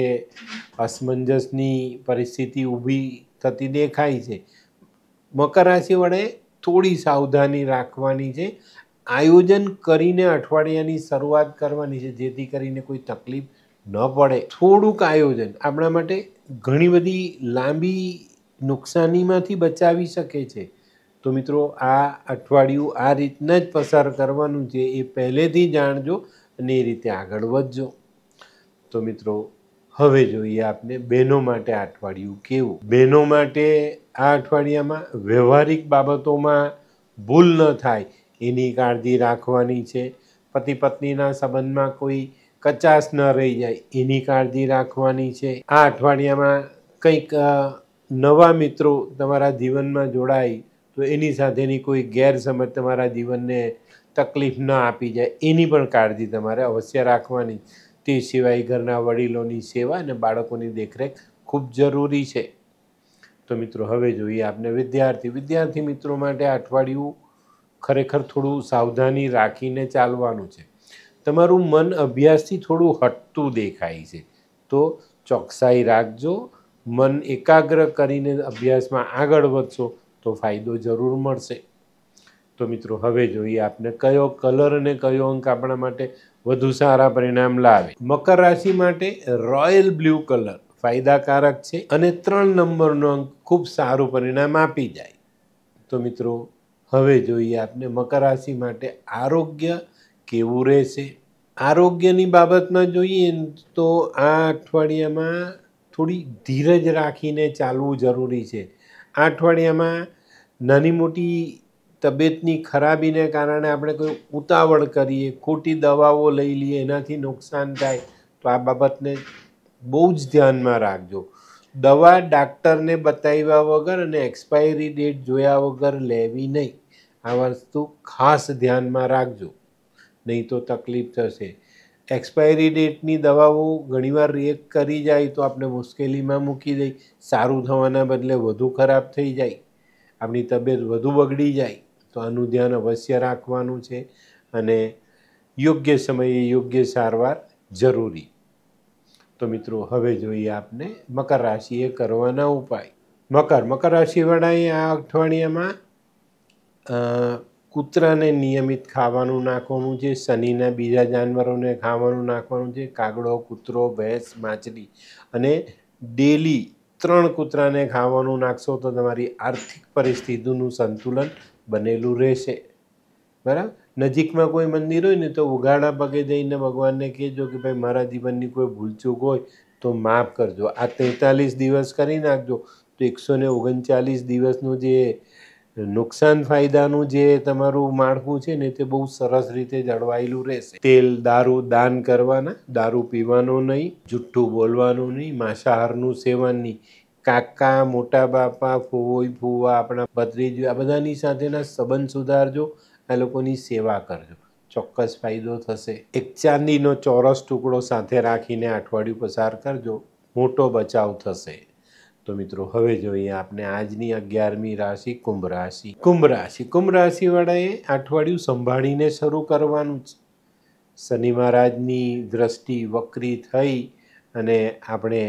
Speaker 1: અસમંજસની પરિસ્થિતિ ઊભી થતી દેખાય છે મકર રાશિ વડે થોડી સાવધાની રાખવાની છે આયોજન કરીને અઠવાડિયાની શરૂઆત કરવાની છે જેથી કરીને કોઈ તકલીફ ન પડે થોડુંક આયોજન આપણા માટે ઘણી બધી લાંબી નુકસાનીમાંથી બચાવી શકે છે તો મિત્રો આ અઠવાડિયું આ રીતના જ પસાર કરવાનું છે એ પહેલેથી જાણજો અને એ રીતે આગળ વધજો તો મિત્રો હવે જોઈએ આપને બહેનો માટે આ અઠવાડિયું કેવું બહેનો માટે આ અઠવાડિયામાં વ્યવહારિક બાબતોમાં ભૂલ ન થાય એની કાળજી રાખવાની છે પતિ પત્નીના સંબંધમાં કોઈ કચાશ ન રહી જાય એની કાળજી રાખવાની છે આ અઠવાડિયામાં કંઈક નવા મિત્રો તમારા જીવનમાં જોડાય તો એની સાથેની કોઈ ગેરસમજ તમારા જીવનને તકલીફ ન આપી જાય એની પણ કાળજી તમારે અવશ્ય રાખવાની તે સિવાય ઘરના વડીલોની સેવા અને બાળકોની દેખરેખ ખૂબ જરૂરી છે તો મિત્રો હવે જોઈએ આપને વિદ્યાર્થી વિદ્યાર્થી મિત્રો માટે અઠવાડિયું ખરેખર થોડું સાવધાની રાખીને ચાલવાનું છે તમારું મન અભ્યાસથી થોડું હટતું દેખાય છે તો ચોકસાઈ રાખજો મન એકાગ્ર કરીને અભ્યાસમાં આગળ વધશો તો ફાયદો જરૂર મળશે તો મિત્રો હવે જોઈએ આપને કયો કલર અને કયો અંક આપણા માટે વધુ સારા પરિણામ લાવે મકર રાશિ માટે રોયલ બ્લુ કલર ફાયદાકારક છે અને ત્રણ નંબરનો અંક ખૂબ સારું પરિણામ આપી જાય તો મિત્રો હવે જોઈએ આપને મકર રાશિ માટે આરોગ્ય કેવું રહેશે આરોગ્યની બાબતમાં જોઈએ તો આ અઠવાડિયામાં થોડી ધીરજ રાખીને ચાલવું જરૂરી છે આ અઠવાડિયામાં નાની મોટી તબિયતની ખરાબીને કારણે આપણે કોઈ ઉતાવળ કરીએ ખોટી દવાઓ લઈ લઈએ એનાથી નુકસાન થાય તો આ બાબતને બહુ જ ધ્યાનમાં રાખજો દવા ડાક્ટરને બતાવ્યા વગર અને એક્સપાયરી ડેટ જોયા વગર લેવી નહીં આ વસ્તુ ખાસ ધ્યાનમાં રાખજો નહીં તો તકલીફ થશે એક્સપાયરી ડેટની દવાઓ ઘણીવાર રિએક્ટ કરી જાય તો આપણે મુશ્કેલીમાં મૂકી દઈ સારું થવાના બદલે વધુ ખરાબ થઈ જાય આપણી તબિયત વધુ બગડી જાય તો આનું ધ્યાન અવશ્ય રાખવાનું છે અને યોગ્ય સમયે યોગ્ય સારવાર જરૂરી તો મિત્રો હવે જોઈએ આપને મકર રાશિએ કરવાના ઉપાય મકર મકર રાશિવાળાએ આ અઠવાડિયામાં કૂતરાને નિયમિત ખાવાનું નાખવાનું છે શનિના બીજા જાનવરોને ખાવાનું નાખવાનું છે કાગડો કૂતરો ભેંસ માછલી અને ડેલી ત્રણ કૂતરાને ખાવાનું નાખશો તો તમારી આર્થિક પરિસ્થિતિનું સંતુલન બનેલું રહેશે બરાબર નજીકમાં કોઈ મંદિર હોય ને તો ઉઘાડા પગે જઈને ભગવાનને કહેજો કે ભાઈ મારા જીવનની કોઈ ભૂલચૂક હોય તો માફ કરજો આ તેતાલીસ દિવસ કરી નાખજો તો એકસો ને ઓગણચાલીસ દિવસનું જે નુકસાન ફાયદાનું જે તમારું માળખું છે ને તે બહુ સરસ રીતે જળવાયેલું રહેશે તેલ દારૂ દાન કરવાના દારૂ પીવાનો નહીં જુઠ્ઠું બોલવાનું નહીં માંસાહારનું સેવન નહીં કાકા મોટા બાપા ફોઈ ફુવા આપણા ભત્રીજી આ બધાની સાથેના સંબંધ સુધારજો આ લોકોની સેવા કરજો ચોક્કસ ફાયદો થશે એક ચાંદીનો ચોરસ ટુકડો સાથે રાખીને અઠવાડિયું પસાર કરજો મોટો બચાવ થશે તો મિત્રો હવે જોઈએ આપણે આજની અગિયારમી રાશિ કુંભ રાશિ કુંભ રાશિ કુંભ રાશિવાળાએ અઠવાડિયું સંભાળીને શરૂ કરવાનું છે શનિ મહારાજની દ્રષ્ટિ વક્રી થઈ અને આપણે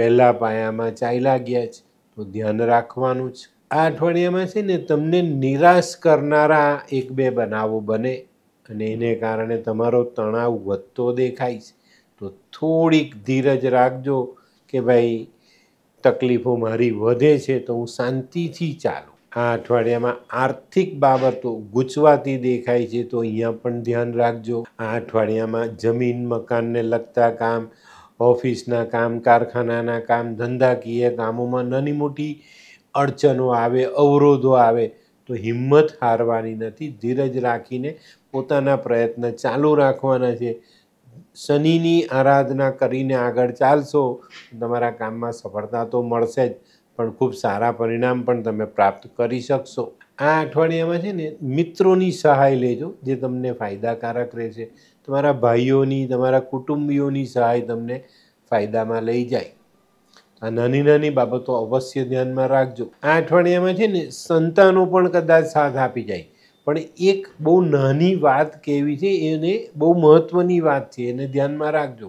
Speaker 1: પહેલાં પાયામાં ચાલ્યા ગયા છે તો ધ્યાન રાખવાનું છે આ અઠવાડિયામાં છે ને તમને નિરાશ કરનારા એક બે બનાવો બને અને એને કારણે તમારો તણાવ વધતો દેખાય છે તો થોડીક ધીરજ રાખજો કે ભાઈ તકલીફો મારી વધે છે તો હું શાંતિથી ચાલું આ અઠવાડિયામાં આર્થિક બાબતો ગૂંચવાતી દેખાય છે તો અહીંયા પણ ધ્યાન રાખજો આ અઠવાડિયામાં જમીન મકાનને લગતા કામ ઓફિસના કામ કારખાનાના કામ ધંધાકીય કામોમાં નાની મોટી અડચણો આવે અવરોધો આવે તો હિંમત હારવાની નથી ધીરજ રાખીને પોતાના પ્રયત્ન ચાલુ રાખવાના છે શનિની આરાધના કરીને આગળ ચાલશો તમારા કામમાં સફળતા તો મળશે જ પણ ખૂબ સારા પરિણામ પણ તમે પ્રાપ્ત કરી શકશો આ અઠવાડિયામાં છે ને મિત્રોની સહાય લેજો જે તમને ફાયદાકારક રહેશે તમારા ભાઈઓની તમારા કુટુંબીઓની સહાય તમને ફાયદામાં લઈ જાય આ નાની નાની બાબતો અવશ્ય ધ્યાનમાં રાખજો આ અઠવાડિયામાં છે ને સંતાનો પણ કદાચ સાથ આપી જાય પણ એક બહુ નાની વાત કેવી છે એને બહુ મહત્ત્વની વાત છે એને ધ્યાનમાં રાખજો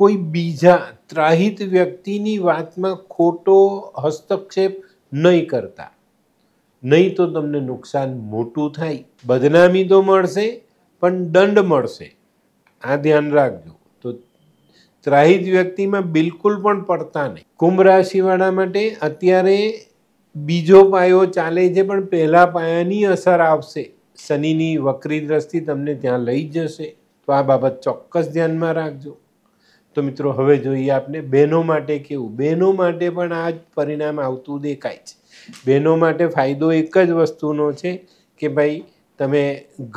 Speaker 1: કોઈ બીજા ત્રાહિત વ્યક્તિની વાતમાં ખોટો હસ્તક્ષેપ નહીં કરતા નહીં તો તમને નુકસાન મોટું થાય બદનામી તો મળશે પણ દંડ મળશે આ ધ્યાન રાખજો તો ત્રાહિત વ્યક્તિમાં બિલકુલ પણ પડતા નહીં કુંભ રાશિવાળા માટે અત્યારે બીજો પાયો ચાલે છે પણ પહેલા પાયાની અસર આવશે શનિની વક્રી દ્રષ્ટિ તમને ત્યાં લઈ જશે તો આ બાબત ચોક્કસ ધ્યાનમાં રાખજો તો મિત્રો હવે જોઈએ આપને બહેનો માટે કેવું બહેનો માટે પણ આ જ પરિણામ આવતું દેખાય છે બહેનો માટે ફાયદો એક જ વસ્તુનો છે કે ભાઈ તમે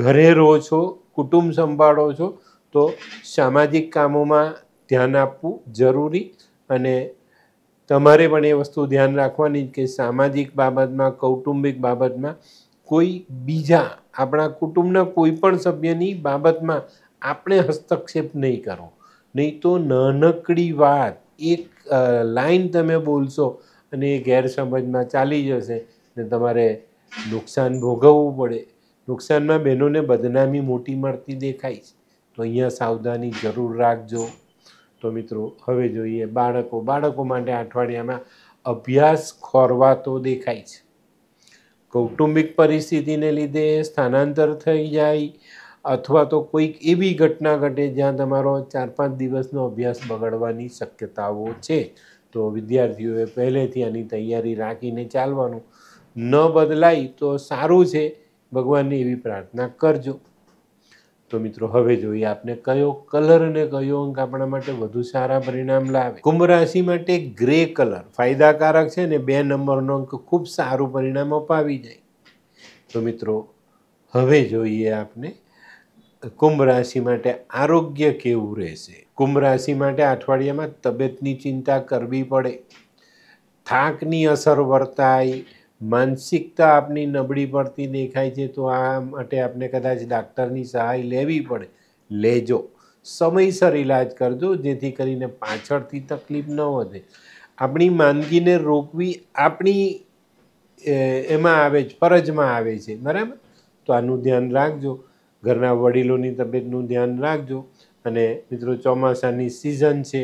Speaker 1: ઘરે રહો છો કુટુંબ સંભાળો છો તો સામાજિક કામોમાં ધ્યાન આપવું જરૂરી અને તમારે પણ એ વસ્તુ ધ્યાન રાખવાની કે સામાજિક બાબતમાં કૌટુંબિક બાબતમાં કોઈ બીજા આપણા કુટુંબના કોઈ પણ સભ્યની બાબતમાં આપણે હસ્તક્ષેપ નહીં કરો નહીં તો નાનકડી વાત એક લાઈન તમે બોલશો અને એ ગેરસમજમાં ચાલી જશે ને તમારે નુકસાન ભોગવવું પડે નુકસાનમાં બહેનોને બદનામી મોટી મળતી દેખાય છે તો અહીંયા સાવધાની જરૂર રાખજો તો મિત્રો હવે જોઈએ બાળકો બાળકો માટે અઠવાડિયામાં અભ્યાસ ખોરવાતો દેખાય છે કૌટુંબિક પરિસ્થિતિને લીધે સ્થાનાંતર થઈ જાય અથવા તો કોઈક એવી ઘટના ઘટે જ્યાં તમારો ચાર પાંચ દિવસનો અભ્યાસ બગડવાની શક્યતાઓ છે તો વિદ્યાર્થીઓએ પહેલેથી આની તૈયારી રાખીને ચાલવાનું ન બદલાય તો સારું છે ભગવાનની એવી પ્રાર્થના કરજો તો મિત્રો હવે જોઈએ આપને કયો કલર અને કયો અંક આપણા માટે વધુ સારા પરિણામ લાવે કુંભ રાશિ માટે ગ્રે કલર ફાયદાકારક છે ને બે નંબરનો અંક ખૂબ સારું પરિણામ અપાવી જાય તો મિત્રો હવે જોઈએ આપને કુંભ રાશિ માટે આરોગ્ય કેવું રહેશે કુંભ રાશિ માટે અઠવાડિયામાં તબિયતની ચિંતા કરવી પડે થાકની અસર વર્તાય માનસિકતા આપની નબળી પડતી દેખાય છે તો આ માટે આપણે કદાચ ડાક્ટરની સહાય લેવી પડે લેજો સમયસર ઇલાજ કરજો જેથી કરીને પાછળથી તકલીફ ન વધે આપણી માંદગીને રોકવી આપણી એમાં આવે છે ફરજમાં આવે છે બરાબર તો આનું ધ્યાન રાખજો ઘરના વડીલોની તબિયતનું ધ્યાન રાખજો અને મિત્રો ચોમાસાની સિઝન છે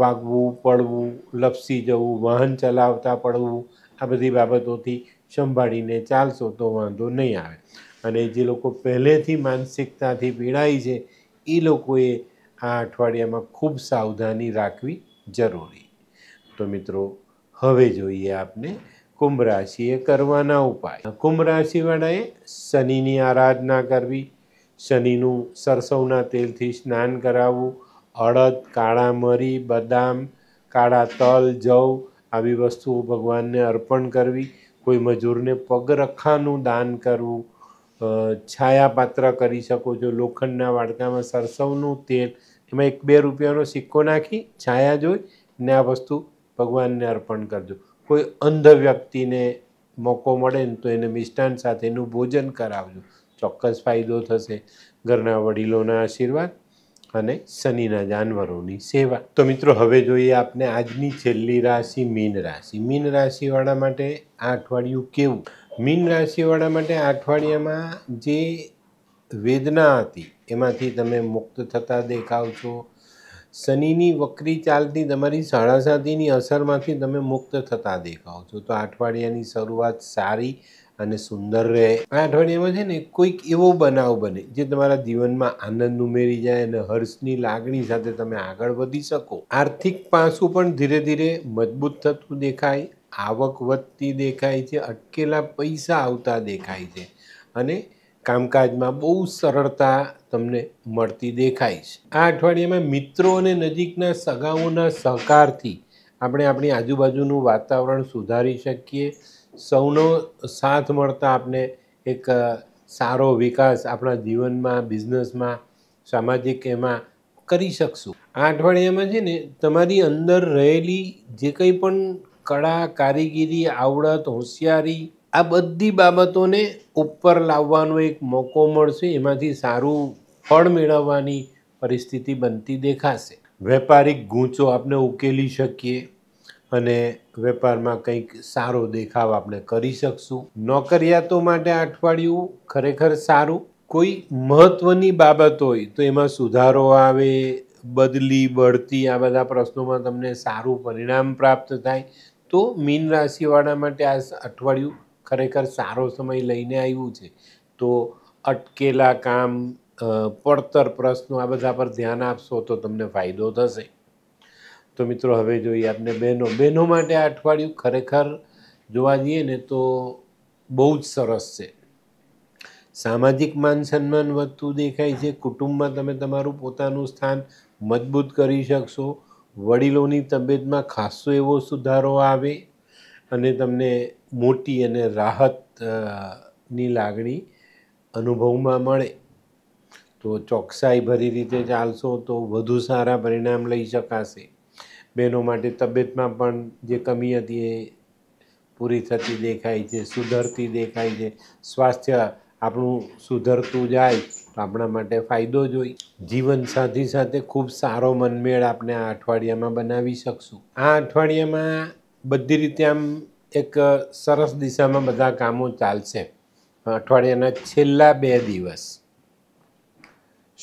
Speaker 1: વાગવું પડવું લપસી જવું વાહન ચલાવતા પડવું આ બધી બાબતોથી સંભાળીને ચાલશો તો વાંધો નહીં આવે અને જે લોકો પહેલેથી માનસિકતાથી પીડાય છે એ લોકોએ આ અઠવાડિયામાં ખૂબ સાવધાની રાખવી જરૂરી તો મિત્રો હવે જોઈએ આપને કુંભ રાશિએ કરવાના ઉપાય કુંભ રાશિવાળાએ શનિની આરાધના કરવી શનિનું સરસવના તેલથી સ્નાન કરાવવું અડદ કાળા મરી બદામ કાળા તલ જવ આવી વસ્તુઓ ભગવાનને અર્પણ કરવી કોઈ મજૂરને પગ રખાનું દાન કરવું છાયા પાત્ર કરી શકો છો લોખંડના વાડકામાં સરસવનું તેલ એમાં એક બે રૂપિયાનો સિક્કો નાખી છાયા જોઈ ને આ વસ્તુ ભગવાનને અર્પણ કરજો કોઈ અંધ વ્યક્તિને મોકો મળે ને તો એને મિષ્ટાન સાથેનું ભોજન કરાવજો ચોક્કસ ફાયદો થશે ઘરના વડીલોના આશીર્વાદ અને શનિના જાનવરોની સેવા તો મિત્રો હવે જોઈએ આપને આજની છેલ્લી રાશિ મીન રાશિ મીન રાશિવાળા માટે આ અઠવાડિયું કેવું મીન રાશિવાળા માટે આ અઠવાડિયામાં જે વેદના હતી એમાંથી તમે મુક્ત થતા દેખાવ છો શનિની વક્રી ચાલતી તમારી સાડા સાતીની અસરમાંથી તમે મુક્ત થતા દેખાવ છો તો અઠવાડિયાની શરૂઆત સારી અને સુંદર રહે આ અઠવાડિયામાં છે ને કોઈક એવો બનાવ બને જે તમારા જીવનમાં આનંદ ઉમેરી જાય અને હર્ષની લાગણી સાથે તમે આગળ વધી શકો આર્થિક પાસું પણ ધીરે ધીરે મજબૂત થતું દેખાય આવક વધતી દેખાય છે અટકેલા પૈસા આવતા દેખાય છે અને કામકાજમાં બહુ સરળતા તમને મળતી દેખાય છે આ અઠવાડિયામાં મિત્રો અને નજીકના સગાઓના સહકારથી આપણે આપણી આજુબાજુનું વાતાવરણ સુધારી શકીએ સૌનો સાથ મળતા આપણે એક સારો વિકાસ આપણા જીવનમાં બિઝનેસમાં સામાજિક એમાં કરી શકશું આ અઠવાડિયામાં છે ને તમારી અંદર રહેલી જે કંઈ પણ કળા કારીગીરી આવડત હોશિયારી આ બધી બાબતોને ઉપર લાવવાનો એક મોકો મળશે એમાંથી સારું ફળ મેળવવાની પરિસ્થિતિ બનતી દેખાશે વેપારિક ગૂંચો આપણે ઉકેલી શકીએ અને વેપારમાં કંઈક સારો દેખાવ આપણે કરી શકશું નોકરિયાતો માટે અઠવાડિયું ખરેખર સારું કોઈ મહત્વની બાબત હોય તો એમાં સુધારો આવે બદલી બઢતી આ બધા પ્રશ્નોમાં તમને સારું પરિણામ પ્રાપ્ત થાય તો મીન રાશિવાળા માટે આ અઠવાડિયું ખરેખર સારો સમય લઈને આવ્યું છે તો અટકેલા કામ પડતર પ્રશ્નો આ બધા પર ધ્યાન આપશો તો તમને ફાયદો થશે તો મિત્રો હવે જોઈએ આપણે બહેનો બહેનો માટે આ અઠવાડિયું ખરેખર જોવા જઈએ ને તો બહુ જ સરસ છે સામાજિક માન સન્માન વધતું દેખાય છે કુટુંબમાં તમે તમારું પોતાનું સ્થાન મજબૂત કરી શકશો વડીલોની તબિયતમાં ખાસો એવો સુધારો આવે અને તમને મોટી અને રાહત ની લાગણી અનુભવમાં મળે તો ચોકસાઈ ભરી રીતે ચાલશો તો વધુ સારા પરિણામ લઈ શકાશે બહેનો માટે તબિયતમાં પણ જે કમી હતી એ પૂરી થતી દેખાય છે સુધરતી દેખાય છે સ્વાસ્થ્ય આપણું સુધરતું જાય તો આપણા માટે ફાયદો જ હોય જીવન સાથી સાથે ખૂબ સારો મનમેળ આપણે આ અઠવાડિયામાં બનાવી શકશું આ અઠવાડિયામાં બધી રીતે આમ એક સરસ દિશામાં બધા કામો ચાલશે અઠવાડિયાના છેલ્લા બે દિવસ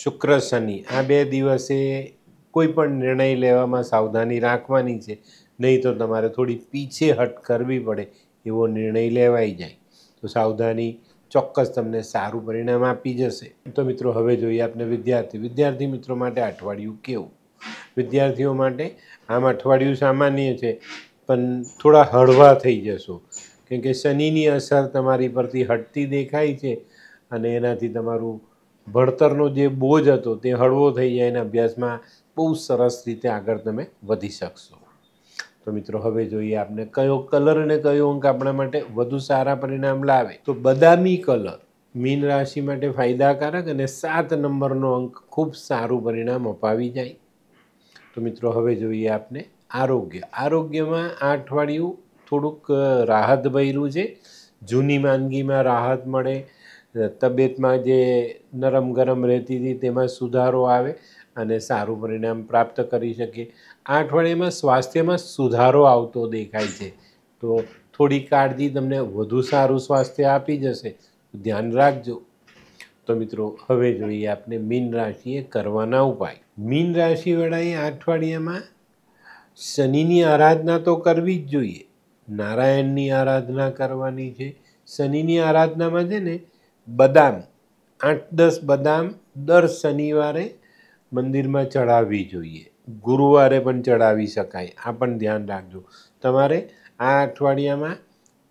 Speaker 1: શુક્ર શનિ આ બે દિવસે કોઈ પણ નિર્ણય લેવામાં સાવધાની રાખવાની છે નહીં તો તમારે થોડી પીછે હટ કરવી પડે એવો નિર્ણય લેવાઈ જાય તો સાવધાની ચોક્કસ તમને સારું પરિણામ આપી જશે તો મિત્રો હવે જોઈએ આપણે વિદ્યાર્થી વિદ્યાર્થી મિત્રો માટે અઠવાડિયું કેવું વિદ્યાર્થીઓ માટે આમ અઠવાડિયું સામાન્ય છે પણ થોડા હળવા થઈ જશો કેમ કે શનિની અસર તમારી પરથી હટતી દેખાય છે અને એનાથી તમારું ભણતરનો જે બોજ હતો તે હળવો થઈ જાય અને અભ્યાસમાં બહુ સરસ રીતે આગળ તમે વધી શકશો તો મિત્રો હવે જોઈએ આપણે કયો કલર અને કયો અંક આપણા માટે વધુ સારા પરિણામ લાવે તો બદામી કલર મીન રાશિ માટે ફાયદાકારક અને સાત નંબરનો અંક ખૂબ સારું પરિણામ અપાવી જાય તો મિત્રો હવે જોઈએ આપણે આરોગ્ય આરોગ્યમાં આ અઠવાડિયું થોડુંક રાહત ભર્યું છે જૂની માંદગીમાં રાહત મળે તબિયતમાં જે નરમ ગરમ રહેતી હતી તેમાં સુધારો આવે અને સારું પરિણામ પ્રાપ્ત કરી શકીએ આ અઠવાડિયામાં સ્વાસ્થ્યમાં સુધારો આવતો દેખાય છે તો થોડી કાળજી તમને વધુ સારું સ્વાસ્થ્ય આપી જશે ધ્યાન રાખજો તો મિત્રો હવે જોઈએ આપણે મીન રાશિએ કરવાના ઉપાય મીન રાશિવાળાએ આ અઠવાડિયામાં શનિની આરાધના તો કરવી જ જોઈએ નારાયણની આરાધના કરવાની છે શનિની આરાધનામાં છે ને બદામ આઠ દસ બદામ દર શનિવારે મંદિરમાં ચડાવવી જોઈએ ગુરુવારે પણ ચડાવી શકાય આ પણ ધ્યાન રાખજો તમારે આ અઠવાડિયામાં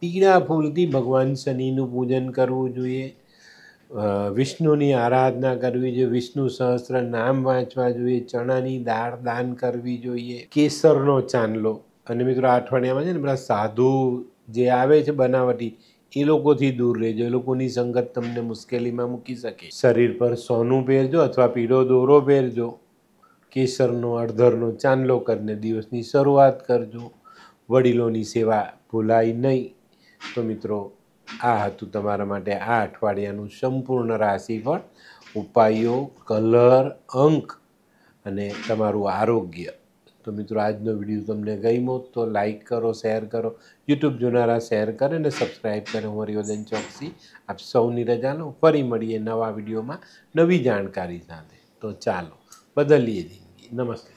Speaker 1: પીળા ફૂલથી ભગવાન શનિનું પૂજન કરવું જોઈએ વિષ્ણુની આરાધના કરવી જોઈએ વિષ્ણુ સહસ્ત્ર નામ વાંચવા જોઈએ ચણાની દાળ દાન કરવી જોઈએ કેસરનો ચાંદલો અને મિત્રો આ અઠવાડિયામાં છે ને બધા સાધુ જે આવે છે બનાવટી એ લોકોથી દૂર રહેજો એ લોકોની સંગત તમને મુશ્કેલીમાં મૂકી શકે શરીર પર સોનું પહેરજો અથવા પીળો દોરો પહેરજો કેસરનો અડધરનો ચાંદલો કરીને દિવસની શરૂઆત કરજો વડીલોની સેવા ભૂલાય નહીં તો મિત્રો આ હતું તમારા માટે આ અઠવાડિયાનું સંપૂર્ણ રાશિફળ ઉપાયો કલર અંક અને તમારું આરોગ્ય તો મિત્રો આજનો વિડીયો તમને ગમ્યો તો લાઈક કરો શેર કરો યુટ્યુબ જોનારા શેર કરે અને સબસ્ક્રાઈબ કરે હું હરિવર્ધન ચોકસી આપ સૌની રજાનો ફરી મળીએ નવા વિડીયોમાં નવી જાણકારી સાથે તો ચાલો બદલીએ જિંદગી નમસ્કાર